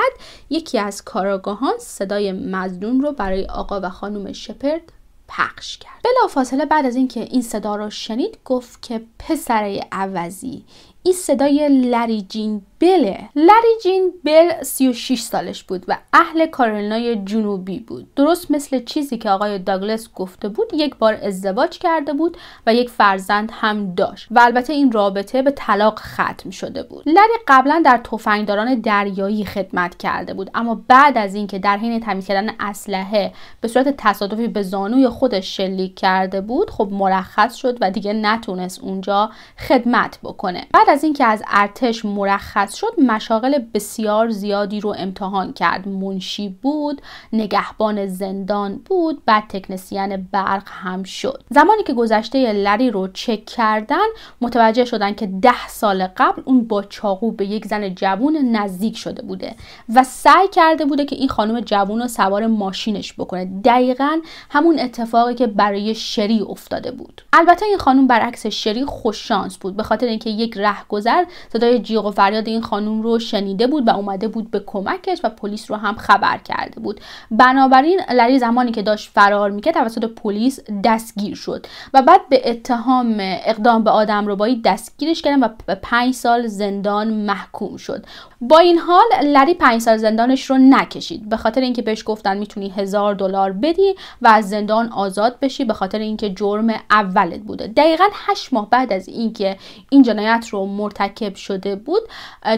یکی از کاراگاهان صدای مزدون رو برای آقا و خانم شپرد پخش کرد بلافاصله بعد از اینکه این صدا رو شنید گفت که پسر عوضی این صدای لریجین بله لری جین بل 36 سالش بود و اهل کارولینای جنوبی بود درست مثل چیزی که آقای داگلس گفته بود یک بار ازدواج کرده بود و یک فرزند هم داشت و البته این رابطه به طلاق ختم شده بود لری قبلا در تفنگداران دریایی خدمت کرده بود اما بعد از اینکه در حین تمیز کردن اسلحه به صورت تصادفی به زانوی خودش شلیک کرده بود خب مرخص شد و دیگه نتونست اونجا خدمت بکنه بعد از اینکه از ارتش مرخص شد مشاغل بسیار زیادی رو امتحان کرد منشی بود نگهبان زندان بود بعد تکنسیان برق هم شد زمانی که گذشته لری رو چک کردن متوجه شدن که ده سال قبل اون با چاقو به یک زن جوون نزدیک شده بوده و سعی کرده بوده که این خانم جوون رو سوار ماشینش بکنه دقیقا همون اتفاقی که برای شری افتاده بود البته این خانم برعکس شری خوششانس بود به خاطر اینکه یک رهگذر صدای جیغ و فریاد این خانم رو شنیده بود و اومده بود به کمکش و پلیس رو هم خبر کرده بود بنابراین لری زمانی که داشت فرار میکرد توسط پلیس دستگیر شد و بعد به اتهام اقدام به آدم رو دستگیرش کردن و به پنج سال زندان محکوم شد با این حال لری پنج سال زندانش رو نکشید به خاطر اینکه بهش گفتن میتونی هزار دلار بدی و از زندان آزاد بشی به خاطر اینکه جرم اولت بوده دقیقا هشت ماه بعد از اینکه این جنایت رو مرتکب شده بود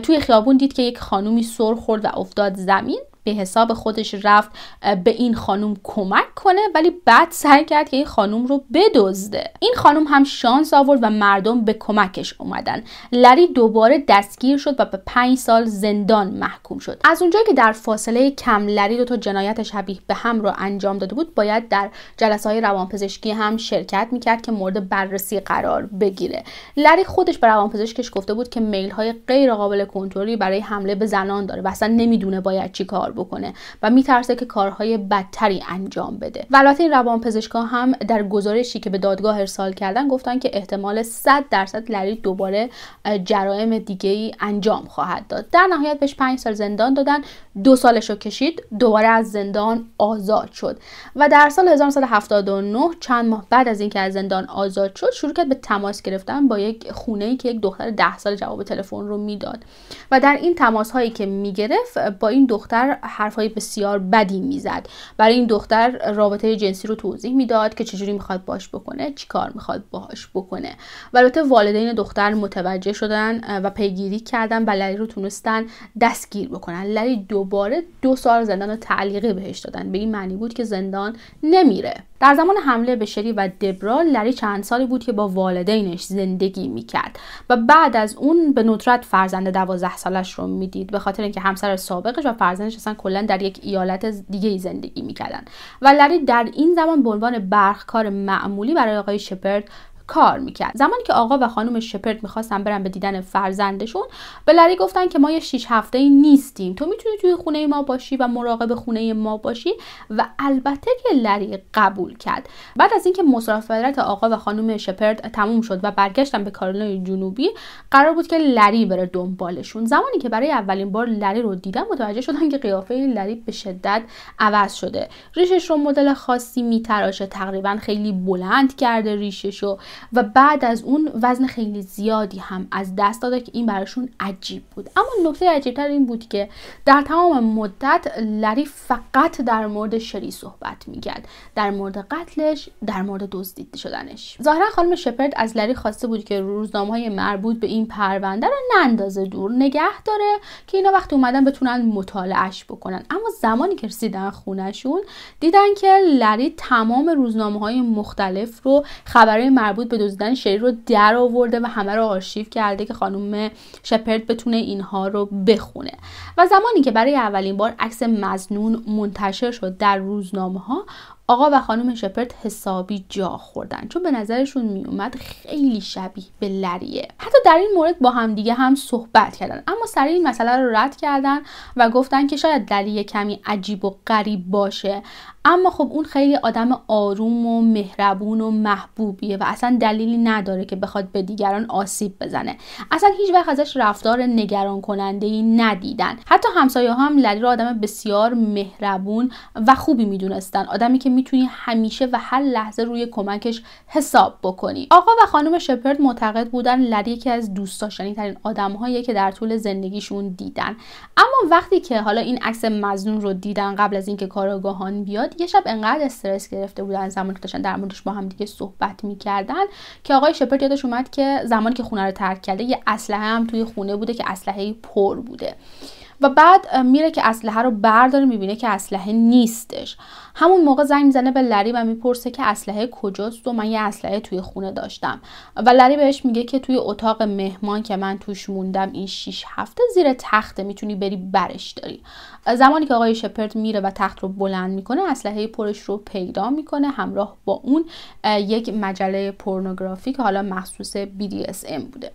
توی خیابون دید که یک خانومی سر خورد و افتاد زمین به حساب خودش رفت به این خانوم کمک کنه ولی بعد سعی کرد که این خانوم رو بدزده این خانوم هم شانس آورد و مردم به کمکش اومدن لری دوباره دستگیر شد و به پنج سال زندان محکوم شد از اونجایی که در فاصله کم لری دو تا جنایت شبیه به هم رو انجام داده بود باید در جلسه های روانپزشکی هم شرکت میکرد که مورد بررسی قرار بگیره لری خودش به روانپزشکش گفته بود که میل های غیر قابل کنترلی برای حمله به زنان داره و اصلا نمیدونه باید چی بکنه و میترسه که کارهای بدتری انجام بده البته این پزشکا هم در گزارشی که به دادگاه ارسال کردن گفتن که احتمال 100 درصد لری دوباره جرائم دیگه ای انجام خواهد داد در نهایت بهش 5 سال زندان دادن دو سالش رو کشید دوباره از زندان آزاد شد و در سال 1979 چند ماه بعد از اینکه از زندان آزاد شد شروع کرد به تماس گرفتن با یک خونه ای که یک دختر 10 سال جواب تلفن رو میداد و در این تماس هایی که میگرفت با این دختر حرفهای بسیار بدی میزد برای این دختر رابطه جنسی رو توضیح میداد که چجوری میخواد باش بکنه چیکار میخواد باهاش بکنه و البته والدین دختر متوجه شدن و پیگیری کردن و لری رو تونستن دستگیر بکنن لری دوباره دو سال زندان رو تعلیقی بهش دادن به این معنی بود که زندان نمیره در زمان حمله به شری و دبرا لری چند سالی بود که با والدینش زندگی میکرد و بعد از اون به ندرت فرزند دوازده سالش رو میدید به خاطر اینکه همسر سابقش و فرزندش داشتن در یک ایالت دیگه زندگی میکردن و لری در این زمان به عنوان برخکار معمولی برای آقای شپرد کار میکرد زمانی که آقا و خانم شپرد میخواستن برن به دیدن فرزندشون به لری گفتن که ما یه شیش هفته ای نیستیم تو میتونی توی خونه ما باشی و مراقب خونه ما باشی و البته که لری قبول کرد بعد از اینکه مسافرت آقا و خانم شپرد تموم شد و برگشتن به کارولینای جنوبی قرار بود که لری بره دنبالشون زمانی که برای اولین بار لری رو دیدن متوجه شدن که قیافه لری به شدت عوض شده ریشش رو مدل خاصی میتراشه تقریبا خیلی بلند کرده ریشش رو و بعد از اون وزن خیلی زیادی هم از دست داده که این براشون عجیب بود اما نکته عجیبتر این بود که در تمام مدت لری فقط در مورد شری صحبت میکرد در مورد قتلش در مورد دزدیده شدنش ظاهرا خانم شپرد از لری خواسته بود که روزنامه های مربوط به این پرونده رو نندازه دور نگه داره که اینا وقتی اومدن بتونن مطالعهش بکنن اما زمانی که رسیدن خونشون دیدن که لری تمام روزنامه های مختلف رو خبرهای مربوط به دزدیدن شری رو در آورده و همه رو آرشیو کرده که خانم شپرد بتونه اینها رو بخونه و زمانی که برای اولین بار عکس مزنون منتشر شد در روزنامه ها آقا و خانم شپرد حسابی جا خوردن چون به نظرشون می اومد خیلی شبیه به لریه حتی در این مورد با همدیگه هم صحبت کردن اما سریع این مسئله رو رد کردن و گفتن که شاید لریه کمی عجیب و غریب باشه اما خب اون خیلی آدم آروم و مهربون و محبوبیه و اصلا دلیلی نداره که بخواد به دیگران آسیب بزنه اصلا هیچ وقت ازش رفتار نگران کننده ای ندیدن حتی همسایه هم لری رو آدم بسیار مهربون و خوبی میدونستن آدمی که میتونی همیشه و هر لحظه روی کمکش حساب بکنی آقا و خانم شپرد معتقد بودن لری یکی از دوست داشتنی ترین آدمهاییه که در طول زندگیشون دیدن اما وقتی که حالا این عکس مزنون رو دیدن قبل از اینکه کاراگاهان بیاد یه شب انقدر استرس گرفته بودن زمانی که داشتن در موردش با هم دیگه صحبت میکردن که آقای شپرد یادش اومد که زمانی که خونه رو ترک کرده یه اسلحه هم توی خونه بوده که اسلحه پر بوده و بعد میره که اسلحه رو برداره میبینه که اسلحه نیستش همون موقع زنگ میزنه به لری و میپرسه که اسلحه کجاست و من یه اسلحه توی خونه داشتم و لری بهش میگه که توی اتاق مهمان که من توش موندم این 6 هفته زیر تخته میتونی بری برش داری زمانی که آقای شپرد میره و تخت رو بلند میکنه اسلحه پرش رو پیدا میکنه همراه با اون یک مجله پورنوگرافی که حالا مخصوص BDSM بوده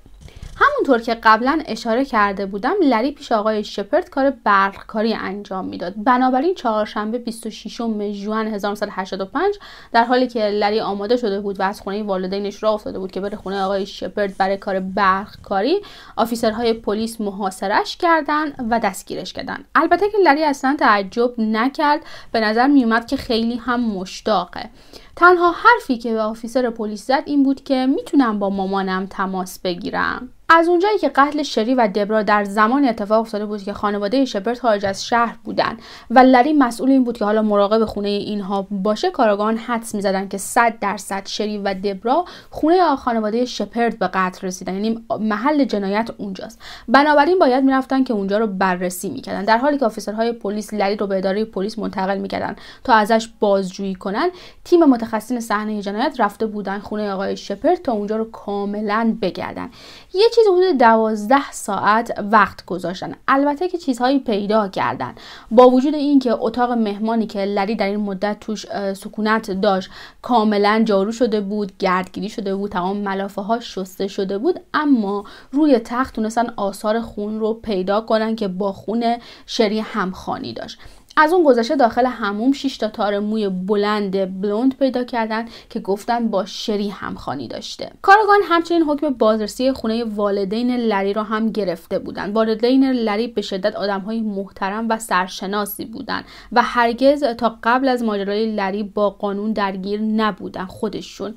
همونطور که قبلا اشاره کرده بودم لری پیش آقای شپرد کار برقکاری انجام میداد بنابراین چهارشنبه 26 ژوئن 1985 در حالی که لری آماده شده بود و از خونه والدینش راه افتاده بود که بره خونه آقای شپرد برای کار برقکاری آفیسرهای پلیس محاصرش کردند و دستگیرش کردن البته که لری اصلا تعجب نکرد به نظر میومد که خیلی هم مشتاقه تنها حرفی که به آفیسر پلیس زد این بود که میتونم با مامانم تماس بگیرم از اونجایی که قتل شری و دبرا در زمان اتفاق افتاده بود که خانواده شپرد خارج از شهر بودن و لری مسئول این بود که حالا مراقب خونه اینها باشه کارگان حدس میزدن که 100 درصد شری و دبرا خونه خانواده شپرد به قتل رسیدن یعنی محل جنایت اونجاست بنابراین باید میرفتن که اونجا رو بررسی میکردن در حالی که آفیسرهای پلیس لری رو به اداره پلیس منتقل میکردن تا ازش بازجویی کنن تیم متخصصین صحنه جنایت رفته بودن خونه آقای شپرد تا اونجا رو کاملا بگردن یه چیز حدود دوازده ساعت وقت گذاشتن البته که چیزهایی پیدا کردن با وجود اینکه اتاق مهمانی که لری در این مدت توش سکونت داشت کاملا جارو شده بود گردگیری شده بود تمام ملافه ها شسته شده بود اما روی تخت تونستن آثار خون رو پیدا کنن که با خون شری همخانی داشت از اون گذشته داخل هموم 6 تا تار موی بلند بلوند پیدا کردن که گفتن با شری همخانی داشته کارگان همچنین حکم بازرسی خونه والدین لری را هم گرفته بودند والدین لری به شدت های محترم و سرشناسی بودند و هرگز تا قبل از ماجرای لری با قانون درگیر نبودن خودشون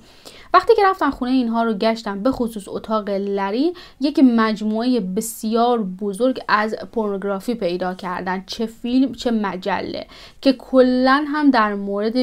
وقتی که رفتن خونه اینها رو گشتم به خصوص اتاق لری یک مجموعه بسیار بزرگ از پورنوگرافی پیدا کردن چه فیلم چه مجله که کلا هم در مورد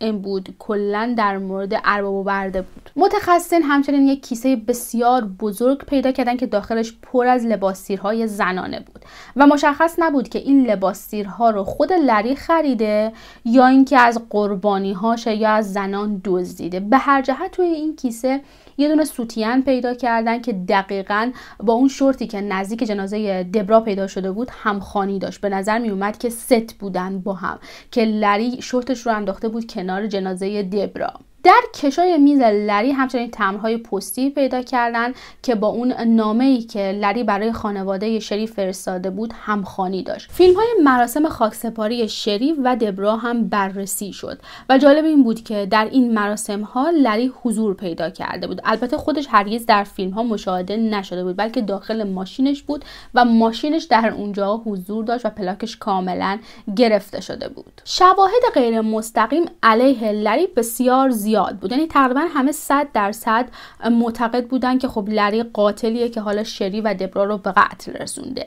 ام بود کلا در مورد ارباب و برده بود متخصصین همچنین یک کیسه بسیار بزرگ پیدا کردن که داخلش پر از لباسیرهای زنانه بود و مشخص نبود که این لباسیرها رو خود لری خریده یا اینکه از قربانی یا از زنان دزدیده به هر جهت توی این کیسه یه دونه سوتیان پیدا کردن که دقیقا با اون شورتی که نزدیک جنازه دبرا پیدا شده بود همخانی داشت به نظر می اومد که ست بودن با هم که لری شورتش رو انداخته بود کنار جنازه دبرا در کشای میز لری همچنین تمرهای پستی پیدا کردن که با اون نامه ای که لری برای خانواده شریف فرستاده بود همخانی داشت فیلم های مراسم خاکسپاری شریف و دبرا هم بررسی شد و جالب این بود که در این مراسم ها لری حضور پیدا کرده بود البته خودش هرگز در فیلم ها مشاهده نشده بود بلکه داخل ماشینش بود و ماشینش در اونجا حضور داشت و پلاکش کاملا گرفته شده بود شواهد غیر مستقیم علیه لری بسیار زیاد زیاد بود یعنی تقریبا همه 100 درصد معتقد بودن که خب لری قاتلیه که حالا شری و دبرا رو به قتل رسونده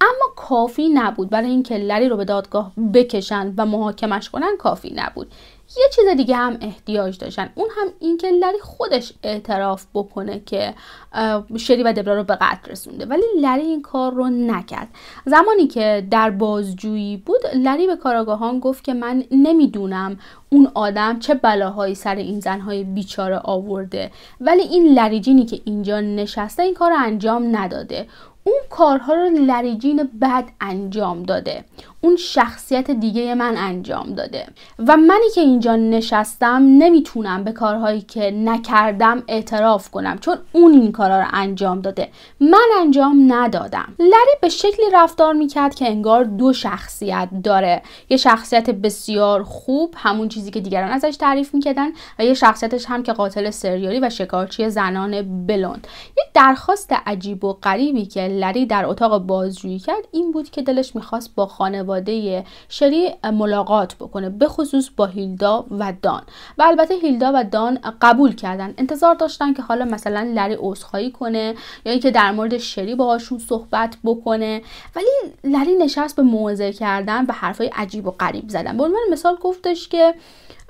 اما کافی نبود برای اینکه لری رو به دادگاه بکشن و محاکمش کنن کافی نبود یه چیز دیگه هم احتیاج داشتن اون هم اینکه لری خودش اعتراف بکنه که شری و دبرا رو به قتل رسونده ولی لری این کار رو نکرد زمانی که در بازجویی بود لری به کاراگاهان گفت که من نمیدونم اون آدم چه بلاهایی سر این زنهای بیچاره آورده ولی این لریجینی که اینجا نشسته این کار رو انجام نداده اون کارها رو لریجین بد انجام داده اون شخصیت دیگه من انجام داده و منی که اینجا نشستم نمیتونم به کارهایی که نکردم اعتراف کنم چون اون این کارا رو انجام داده من انجام ندادم لری به شکلی رفتار میکرد که انگار دو شخصیت داره یه شخصیت بسیار خوب همون چیزی که دیگران ازش تعریف میکردن و یه شخصیتش هم که قاتل سریالی و شکارچی زنان بلوند یه درخواست عجیب و غریبی که لری در اتاق بازجویی کرد این بود که دلش میخواست با خانه خانواده شری ملاقات بکنه به خصوص با هیلدا و دان و البته هیلدا و دان قبول کردن انتظار داشتن که حالا مثلا لری عذرخواهی کنه یا اینکه در مورد شری باهاشون صحبت بکنه ولی لری نشست به موزه کردن و حرفای عجیب و غریب زدن به عنوان مثال گفتش که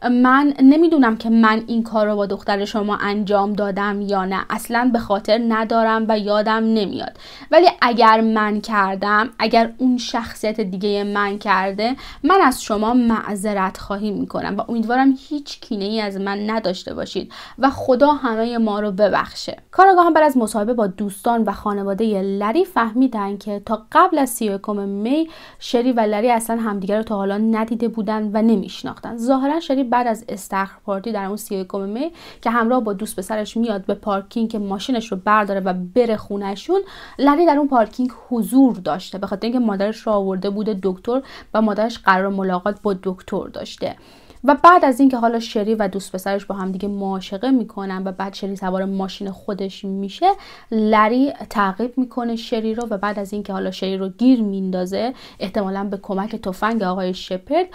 من نمیدونم که من این کار رو با دختر شما انجام دادم یا نه اصلا به خاطر ندارم و یادم نمیاد ولی اگر من کردم اگر اون شخصیت دیگه من کرده من از شما معذرت خواهی میکنم و امیدوارم هیچ کینه ای از من نداشته باشید و خدا همه ما رو ببخشه هم بعد از مصاحبه با دوستان و خانواده لری فهمیدن که تا قبل از 31 می شری و لری اصلا همدیگر رو تا حالا ندیده بودن و نمیشناختن ظاهرا شری بعد از استخر پارتی در اون 31 می که همراه با دوست پسرش میاد به پارکینگ که ماشینش رو برداره و بره خونشون لری در اون پارکینگ حضور داشته به خاطر اینکه مادرش رو آورده بوده دکتر و مادرش قرار ملاقات با دکتر داشته و بعد از اینکه حالا شری و دوست پسرش با هم دیگه معاشقه میکنن و بعد شری سوار ماشین خودش میشه لری تعقیب میکنه شری رو و بعد از اینکه حالا شری رو گیر میندازه احتمالا به کمک تفنگ آقای شپرد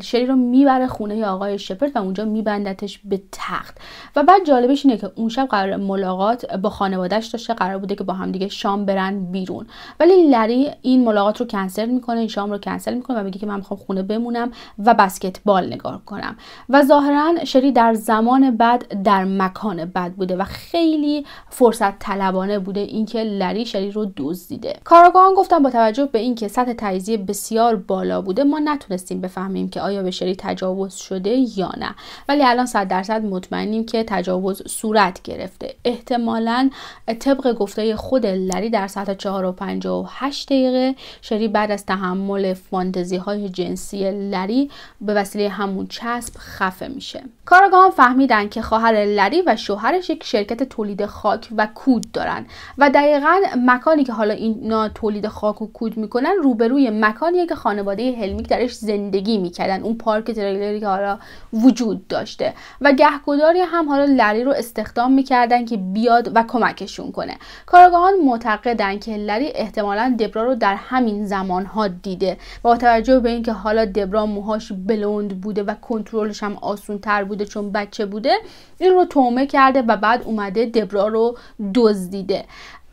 شری رو میبره خونه آقای شپرد و اونجا میبندتش به تخت و بعد جالبش اینه که اون شب قرار ملاقات با خانوادهش داشته قرار بوده که با هم دیگه شام برن بیرون ولی لری این ملاقات رو کنسل میکنه این شام رو کنسل میکنه و میگه که من میخوام خونه بمونم و بسکتبال نگاه کنم و ظاهرا شری در زمان بد در مکان بد بوده و خیلی فرصت طلبانه بوده اینکه لری شری رو دزدیده کارگاهان گفتن با توجه به اینکه سطح تجزیه بسیار بالا بوده ما نتونستیم بفهمیم که آیا به شری تجاوز شده یا نه ولی الان 100 درصد مطمئنیم که تجاوز صورت گرفته احتمالا طبق گفته خود لری در ساعت 4 و 58 دقیقه شری بعد از تحمل فانتزی های جنسی لری به وسیله همون چسب خفه میشه کارگاهان فهمیدن که خواهر لری و شوهرش یک شرکت تولید خاک و کود دارن و دقیقا مکانی که حالا اینا تولید خاک و کود میکنن روبروی مکانی که خانواده هلمیک درش زندگی میکردن اون پارک تریلری که حالا وجود داشته و گهگداری هم حالا لری رو استخدام میکردن که بیاد و کمکشون کنه کارگاهان معتقدن که لری احتمالا دبرا رو در همین زمان ها دیده با توجه به اینکه حالا دبرا موهاش بلوند بوده و کنترلش هم آسون تر بوده چون بچه بوده این رو تومه کرده و بعد اومده دبرا رو دزدیده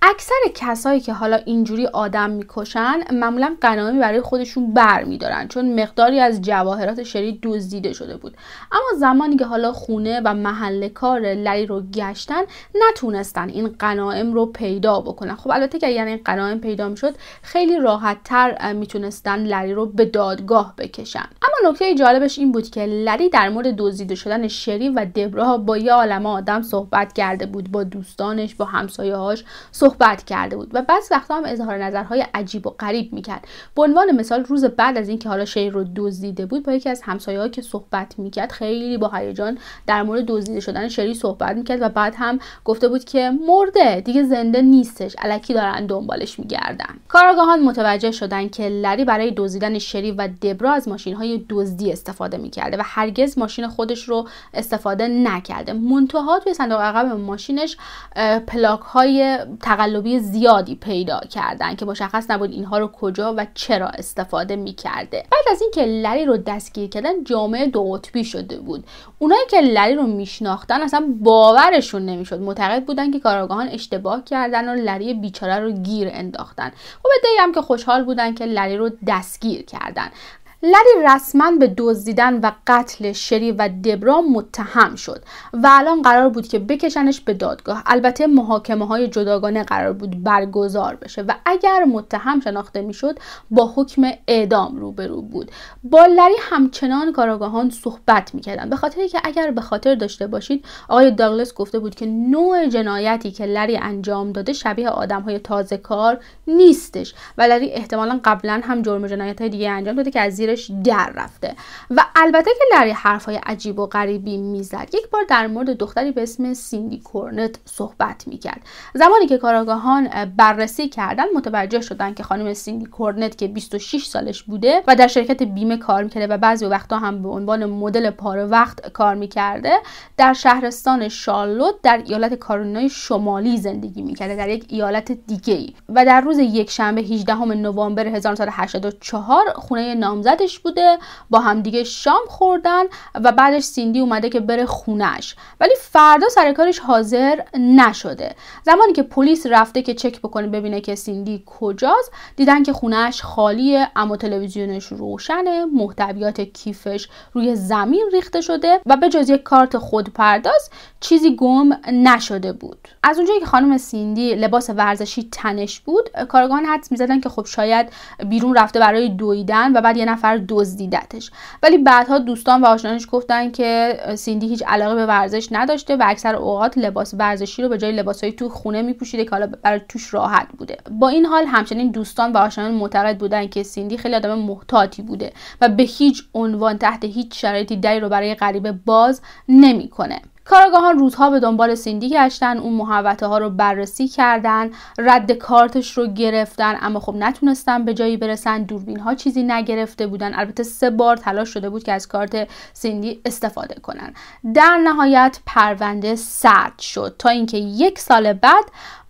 اکثر کسایی که حالا اینجوری آدم میکشن معمولا قنامی برای خودشون بر میدارن چون مقداری از جواهرات شری دزدیده شده بود اما زمانی که حالا خونه و محل کار لری رو گشتن نتونستن این قنام رو پیدا بکنن خب البته که یعنی این پیدا میشد خیلی راحت تر میتونستن لری رو به دادگاه بکشن اما نکته جالبش این بود که لری در مورد دزدیده شدن شری و دبرا با یه عالمه آدم صحبت کرده بود با دوستانش با همسایه‌هاش صحبت کرده بود و بعض وقتا هم اظهار نظرهای عجیب و غریب میکرد به عنوان مثال روز بعد از اینکه حالا شری رو دزدیده بود با یکی از همسایه‌ها که صحبت میکرد خیلی با هیجان در مورد دزدیده شدن شری صحبت میکرد و بعد هم گفته بود که مرده دیگه زنده نیستش الکی دارن دنبالش میگردن کاراگاهان متوجه شدن که لری برای دزدیدن شری و دبرا از ماشینهای دزدی استفاده میکرده و هرگز ماشین خودش رو استفاده نکرده منتها توی صندوق عقب ماشینش پلاک های تقلبی زیادی پیدا کردن که مشخص نبود اینها رو کجا و چرا استفاده میکرده بعد از اینکه لری رو دستگیر کردن جامعه دو قطبی شده بود اونایی که لری رو میشناختن اصلا باورشون نمیشد معتقد بودن که کاراگاهان اشتباه کردن و لری بیچاره رو گیر انداختن خب هم که خوشحال بودن که لری رو دستگیر کردن لری رسما به دزدیدن و قتل شری و دبرا متهم شد و الان قرار بود که بکشنش به دادگاه البته محاکمه های جداگانه قرار بود برگزار بشه و اگر متهم شناخته میشد با حکم اعدام روبرو بود با لری همچنان کاراگاهان صحبت میکردن به خاطر که اگر به خاطر داشته باشید آقای داگلس گفته بود که نوع جنایتی که لری انجام داده شبیه آدم های تازه کار نیستش و لری احتمالا قبلا هم جرم جنایت های دیگه انجام داده که از زیر در رفته و البته که لری حرفهای عجیب و غریبی میزد یک بار در مورد دختری به اسم سیندی کورنت صحبت میکرد زمانی که کاراگاهان بررسی کردن متوجه شدن که خانم سیندی کورنت که 26 سالش بوده و در شرکت بیمه کار میکرده و بعضی وقتا هم به عنوان مدل پاره وقت کار میکرده در شهرستان شارلوت در ایالت کارولینای شمالی زندگی میکرده در یک ایالت دیگه و در روز یک شنبه 18 نوامبر 1984 خونه نامزد بعدش بوده با همدیگه شام خوردن و بعدش سیندی اومده که بره خونش ولی فردا سر کارش حاضر نشده زمانی که پلیس رفته که چک بکنه ببینه که سیندی کجاست دیدن که خونش خالیه اما تلویزیونش روشنه محتویات کیفش روی زمین ریخته شده و به جز یک کارت خودپرداز چیزی گم نشده بود از اونجایی که خانم سیندی لباس ورزشی تنش بود کارگان حدس میزدن که خب شاید بیرون رفته برای دویدن و بعد یه نفر دزدیدتش ولی بعدها دوستان و آشنانش گفتن که سیندی هیچ علاقه به ورزش نداشته و اکثر اوقات لباس ورزشی رو به جای لباسهای تو خونه میپوشیده که حالا برای توش راحت بوده با این حال همچنین دوستان و آشنان معتقد بودن که سیندی خیلی آدم محتاطی بوده و به هیچ عنوان تحت هیچ شرایطی دری رو برای غریبه باز نمیکنه کارگاهان روزها به دنبال سیندی گشتن اون محوطه ها رو بررسی کردن رد کارتش رو گرفتن اما خب نتونستن به جایی برسن دوربین ها چیزی نگرفته بودن البته سه بار تلاش شده بود که از کارت سیندی استفاده کنن در نهایت پرونده سرد شد تا اینکه یک سال بعد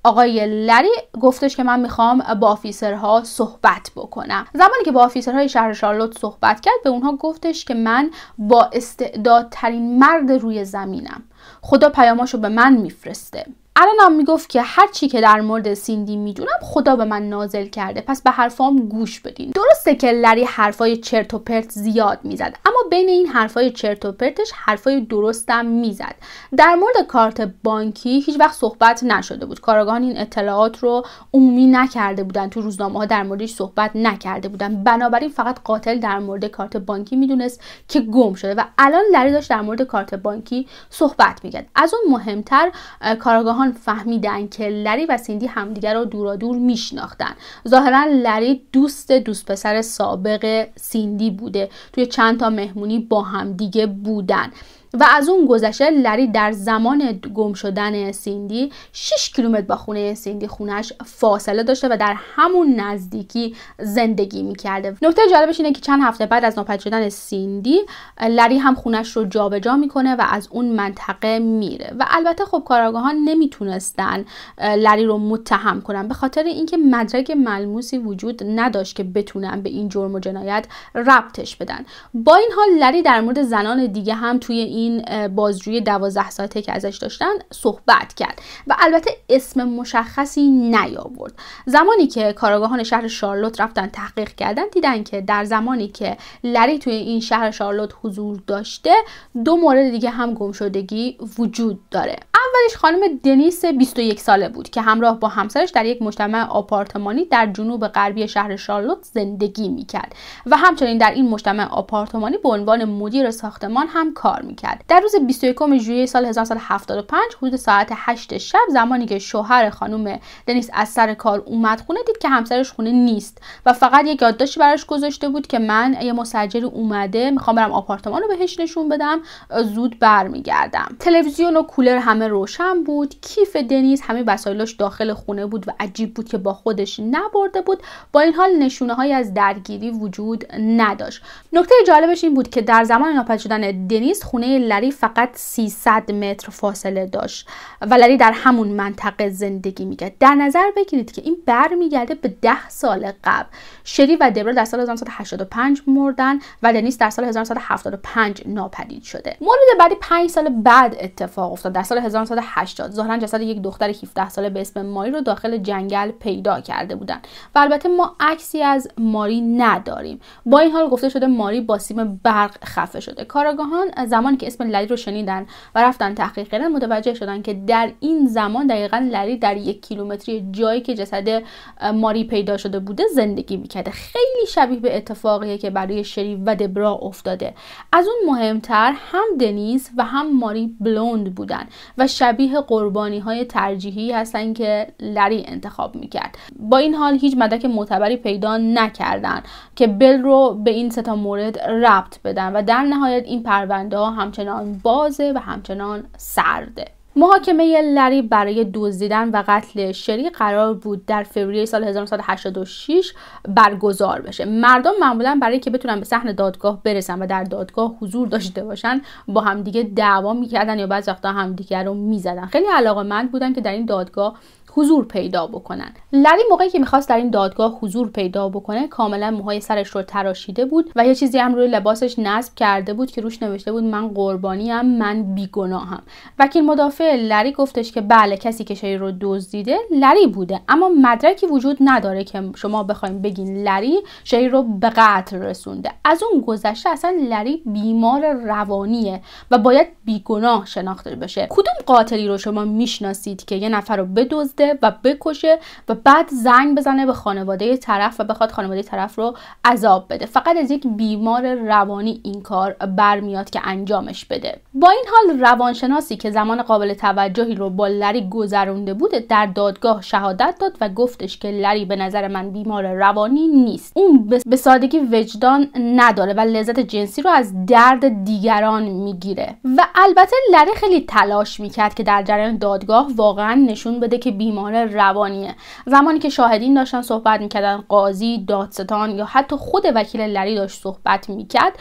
آقای لری گفتش که من میخوام با آفیسرها صحبت بکنم زمانی که با آفیسرهای شهر شارلوت صحبت کرد به اونها گفتش که من با استعدادترین مرد روی زمینم خدا پیاماشو به من میفرسته الانم میگفت که هر چی که در مورد سیندی میدونم خدا به من نازل کرده پس به حرفام گوش بدین درسته که لری حرفای چرت و پرت زیاد میزد اما بین این حرفای چرت و پرتش حرفای درستم میزد در مورد کارت بانکی هیچ وقت صحبت نشده بود کارگان این اطلاعات رو عمومی نکرده بودن تو روزنامه ها در موردش صحبت نکرده بودن بنابراین فقط قاتل در مورد کارت بانکی میدونست که گم شده و الان لری داشت در مورد کارت بانکی صحبت میکرد از اون مهمتر کاراگان فهمیدن که لری و سیندی همدیگر رو دورا دور میشناختن ظاهرا لری دوست دوست پسر سابق سیندی بوده توی چند تا مهمونی با همدیگه بودن و از اون گذشته لری در زمان گم شدن سیندی 6 کیلومتر با خونه سیندی خونش فاصله داشته و در همون نزدیکی زندگی میکرده نکته جالبش اینه که چند هفته بعد از ناپدید شدن سیندی لری هم خونش رو جابجا میکنه و از اون منطقه میره و البته خب کاراگاهان نمیتونستن لری رو متهم کنن به خاطر اینکه مدرک ملموسی وجود نداشت که بتونن به این جرم و جنایت ربطش بدن با این حال لری در مورد زنان دیگه هم توی این این بازجوی دوازده ساعته که ازش داشتن صحبت کرد و البته اسم مشخصی نیاورد زمانی که کاراگاهان شهر شارلوت رفتن تحقیق کردن دیدن که در زمانی که لری توی این شهر شارلوت حضور داشته دو مورد دیگه هم گمشدگی وجود داره اولش خانم دنیس 21 ساله بود که همراه با همسرش در یک مجتمع آپارتمانی در جنوب غربی شهر شارلوت زندگی میکرد و همچنین در این مجتمع آپارتمانی به عنوان مدیر ساختمان هم کار میکرد در روز 21 ژوئیه سال 1975 حدود ساعت 8 شب زمانی که شوهر خانم دنیس از سر کار اومد خونه دید که همسرش خونه نیست و فقط یک یادداشتی براش گذاشته بود که من یه مسجل اومده میخوام برم آپارتمان رو بهش نشون بدم زود برمیگردم تلویزیون و کولر همه روشن بود کیف دنیس همه وسایلش داخل خونه بود و عجیب بود که با خودش نبرده بود با این حال نشونه های از درگیری وجود نداشت نکته جالبش این بود که در زمان ناپدید شدن دنیس خونه لری فقط 300 متر فاصله داشت و لری در همون منطقه زندگی میکرد در نظر بگیرید که این برمیگرده به 10 سال قبل شری و دبرا در سال 1985 مردن و دنیس در سال 1975 ناپدید شده مورد بعدی 5 سال بعد اتفاق افتاد در سال 1980 ظاهرا جسد یک دختر 17 ساله به اسم ماری رو داخل جنگل پیدا کرده بودن و البته ما عکسی از ماری نداریم با این حال گفته شده ماری با سیم برق خفه شده کاراگاهان زمانی که اسم لری رو شنیدن و رفتن تحقیق کردن متوجه شدن که در این زمان دقیقا لری در یک کیلومتری جایی که جسد ماری پیدا شده بوده زندگی میکرده خیلی شبیه به اتفاقیه که برای شریف و دبرا افتاده از اون مهمتر هم دنیز و هم ماری بلوند بودن و شبیه قربانی های ترجیحی هستن که لری انتخاب میکرد با این حال هیچ مدک معتبری پیدا نکردن که بل رو به این ستا مورد ربط بدن و در نهایت این پرونده ها هم همچنان بازه و همچنان سرده محاکمه لری برای دزدیدن و قتل شری قرار بود در فوریه سال 1986 برگزار بشه مردم معمولا برای که بتونن به صحنه دادگاه برسن و در دادگاه حضور داشته باشن با همدیگه دعوا میکردن یا بعضی وقتا همدیگه رو میزدن خیلی علاقه مند بودن که در این دادگاه حضور پیدا بکنن لری موقعی که میخواست در این دادگاه حضور پیدا بکنه کاملا موهای سرش رو تراشیده بود و یه چیزی هم روی لباسش نصب کرده بود که روش نوشته بود من قربانی ام من بیگناهم وکیل مدافع لری گفتش که بله کسی که شی رو دزدیده لری بوده اما مدرکی وجود نداره که شما بخوایم بگین لری شی رو به قتل رسونده از اون گذشته اصلا لری بیمار روانیه و باید بیگناه شناخته بشه کدوم قاتلی رو شما میشناسید که یه نفر رو بدزده و بکشه و بعد زنگ بزنه به خانواده طرف و بخواد خانواده طرف رو عذاب بده فقط از یک بیمار روانی این کار برمیاد که انجامش بده با این حال روانشناسی که زمان قابل توجهی رو با لری گذرونده بوده در دادگاه شهادت داد و گفتش که لری به نظر من بیمار روانی نیست اون به سادگی وجدان نداره و لذت جنسی رو از درد دیگران میگیره و البته لری خیلی تلاش میکرد که در جریان دادگاه واقعا نشون بده که بیمار روانیه زمانی که شاهدین داشتن صحبت میکردن قاضی دادستان یا حتی خود وکیل لری داشت صحبت میکرد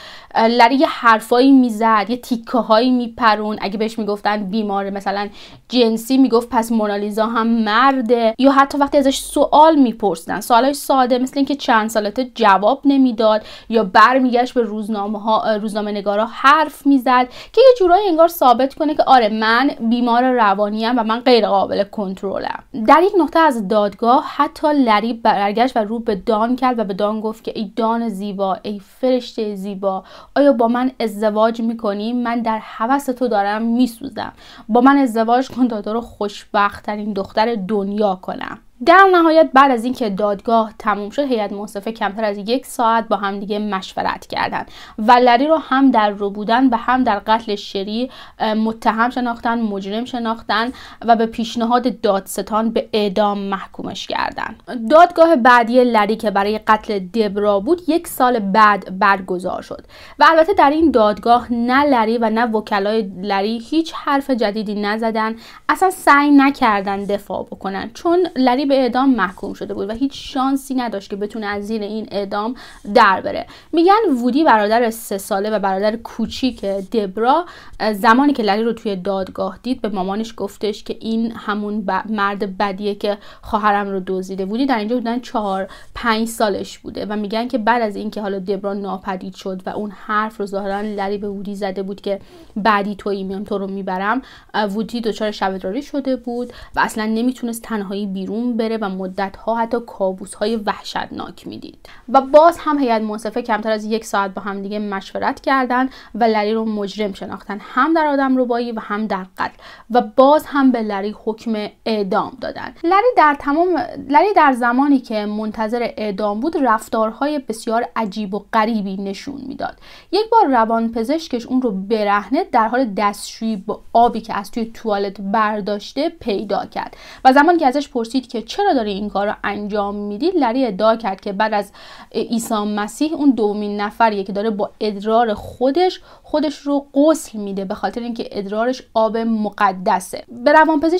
لری یه حرفایی میزد یه تیکه هایی میپرون اگه بهش میگفتن بیمار مثلا جنسی میگفت پس مونالیزا هم مرده یا حتی وقتی ازش سوال میپرسیدن سوالای ساده مثل اینکه چند سالته جواب نمیداد یا برمیگشت به روزنامه ها روزنامه نگارا حرف میزد که یه جورایی انگار ثابت کنه که آره من بیمار روانیم و من غیر قابل کنترلم در یک نقطه از دادگاه حتی لری برگشت و رو به دان کرد و به دان گفت که ای دان زیبا ای فرشته زیبا آیا با من ازدواج میکنی من در هوس تو دارم میسوزم با من ازدواج کن تا تو رو خوشبختترین دختر دنیا کنم در نهایت بعد از اینکه دادگاه تموم شد هیئت منصفه کمتر از یک ساعت با همدیگه مشورت کردند و لری رو هم در رو بودن به هم در قتل شری متهم شناختن مجرم شناختن و به پیشنهاد دادستان به اعدام محکومش کردند دادگاه بعدی لری که برای قتل دبرا بود یک سال بعد برگزار شد و البته در این دادگاه نه لری و نه وکلای لری هیچ حرف جدیدی نزدن اصلا سعی نکردن دفاع بکنن چون لری به اعدام محکوم شده بود و هیچ شانسی نداشت که بتونه از زیر این اعدام در بره میگن وودی برادر سه ساله و برادر کوچیک دبرا زمانی که لری رو توی دادگاه دید به مامانش گفتش که این همون مرد بدیه که خواهرم رو دزدیده وودی در اینجا بودن چهار پنج سالش بوده و میگن که بعد از اینکه حالا دبرا ناپدید شد و اون حرف رو ظاهرا لری به وودی زده بود که بعدی توی میام تو رو میبرم وودی دچار شب شده بود و اصلا نمیتونست تنهایی بیرون و مدت ها حتی کابوس های وحشتناک میدید و باز هم هیئت منصفه کمتر از یک ساعت با هم دیگه مشورت کردند و لری رو مجرم شناختن هم در آدم روبایی و هم در قتل و باز هم به لری حکم اعدام دادن لری در تمام لری در زمانی که منتظر اعدام بود رفتارهای بسیار عجیب و غریبی نشون میداد یک بار پزشکش اون رو برهنه در حال دستشویی با آبی که از توی توالت برداشته پیدا کرد و زمانی که ازش پرسید که چرا داری این کار رو انجام میدی لری ادعا کرد که بعد از عیسی مسیح اون دومین نفریه که داره با ادرار خودش خودش رو قسل میده به خاطر اینکه ادرارش آب مقدسه به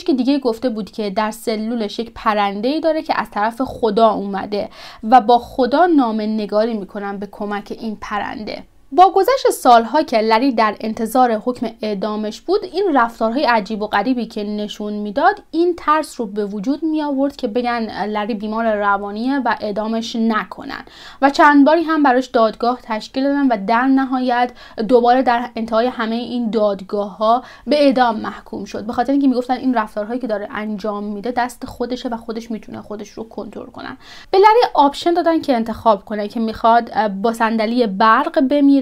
که دیگه گفته بود که در سلولش یک پرنده ای داره که از طرف خدا اومده و با خدا نام نگاری میکنن به کمک این پرنده با گذشت سالها که لری در انتظار حکم اعدامش بود این رفتارهای عجیب و غریبی که نشون میداد این ترس رو به وجود می آورد که بگن لری بیمار روانیه و اعدامش نکنن و چند باری هم براش دادگاه تشکیل دادن و در نهایت دوباره در انتهای همه این دادگاه ها به اعدام محکوم شد به خاطر اینکه میگفتن این رفتارهایی که داره انجام میده دست خودشه و خودش میتونه خودش رو کنترل کنن به لری آپشن دادن که انتخاب کنه که میخواد با صندلی برق بمیره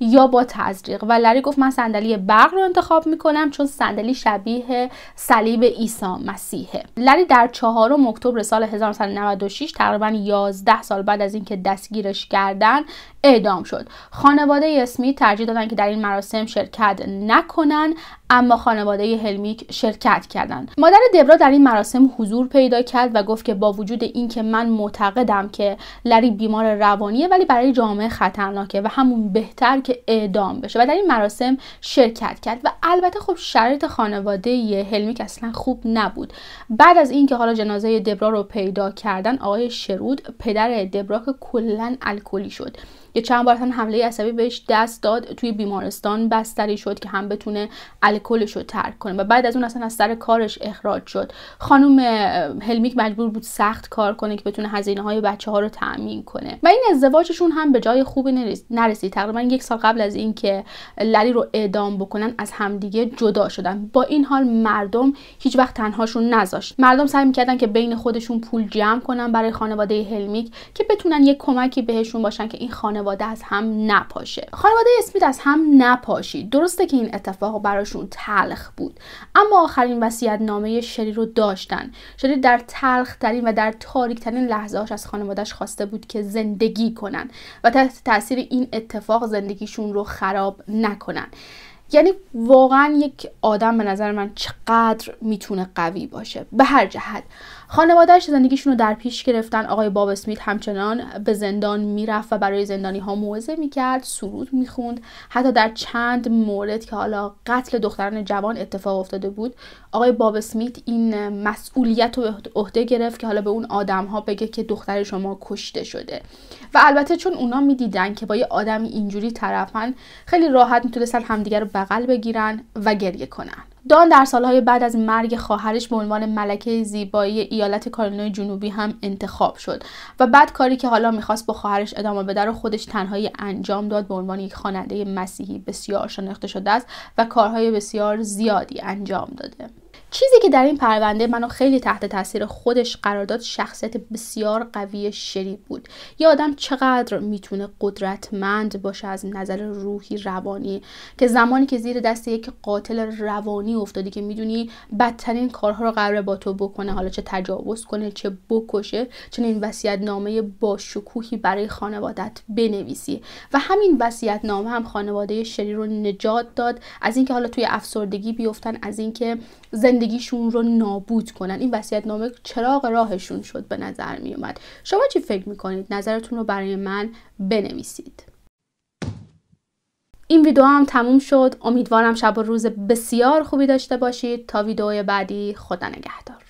یا با تزریق و لری گفت من صندلی برق رو انتخاب میکنم چون صندلی شبیه صلیب عیسی مسیحه لری در چهارم اکتبر سال 1996 تقریبا 11 سال بعد از اینکه دستگیرش کردن اعدام شد خانواده اسمیت ترجیح دادن که در این مراسم شرکت نکنن اما خانواده هلمیک شرکت کردند مادر دبرا در این مراسم حضور پیدا کرد و گفت که با وجود اینکه من معتقدم که لری بیمار روانیه ولی برای جامعه خطرناکه و همون بهتر که اعدام بشه و در این مراسم شرکت کرد و البته خب شرایط خانواده هلمیک اصلا خوب نبود بعد از اینکه حالا جنازه دبرا رو پیدا کردن آقای شرود پدر دبرا که کلا الکلی شد یه چند بار حمله عصبی بهش دست داد توی بیمارستان بستری شد که هم بتونه الکلش رو ترک کنه و بعد از اون اصلا از سر کارش اخراج شد خانم هلمیک مجبور بود سخت کار کنه که بتونه هزینه های بچه ها رو تأمین کنه و این ازدواجشون هم به جای خوبی نرسید تقریبا یک سال قبل از اینکه لری رو اعدام بکنن از همدیگه جدا شدن با این حال مردم هیچ وقت تنهاشون نذاشت مردم سعی میکردن که بین خودشون پول جمع کنن برای خانواده هلمیک که بتونن یک کمکی بهشون باشن که این خانواده از هم نپاشه خانواده اسمیت از هم نپاشید درسته که این اتفاق براشون تلخ بود اما آخرین وصیت نامه شری رو داشتن شری در تلخ ترین و در تاریک ترین لحظه از خانوادهش خواسته بود که زندگی کنن و تحت تاثیر این اتفاق زندگیشون رو خراب نکنن یعنی واقعا یک آدم به نظر من چقدر میتونه قوی باشه به هر جهت خانوادهش زندگیشون رو در پیش گرفتن آقای باب اسمیت همچنان به زندان میرفت و برای زندانی ها موعظه میکرد سرود میخوند حتی در چند مورد که حالا قتل دختران جوان اتفاق افتاده بود آقای باب اسمیت این مسئولیت رو عهده گرفت که حالا به اون آدم ها بگه که دختر شما کشته شده و البته چون اونا میدیدن که با یه آدمی اینجوری طرفن خیلی راحت میتونستن همدیگر رو بغل بگیرن و گریه کنن دان در سالهای بعد از مرگ خواهرش به عنوان ملکه زیبایی ایالت کارولینای جنوبی هم انتخاب شد و بعد کاری که حالا میخواست با خواهرش ادامه بده رو خودش تنهایی انجام داد به عنوان یک خواننده مسیحی بسیار شناخته شده است و کارهای بسیار زیادی انجام داده چیزی که در این پرونده منو خیلی تحت تاثیر خودش قرار داد شخصیت بسیار قوی شری بود یه آدم چقدر میتونه قدرتمند باشه از نظر روحی روانی که زمانی که زیر دست یک قاتل روانی افتادی که میدونی بدترین کارها رو قرار با تو بکنه حالا چه تجاوز کنه چه بکشه این وصیت نامه با شکوهی برای خانوادت بنویسی و همین وصیت نامه هم خانواده شری رو نجات داد از اینکه حالا توی افسردگی بیفتن از اینکه زندگیشون رو نابود کنن این وصیت نامه چراغ راهشون شد به نظر می شما چی فکر میکنید نظرتون رو برای من بنویسید این ویدیو هم تموم شد امیدوارم شب و روز بسیار خوبی داشته باشید تا ویدیو بعدی خدا نگهدار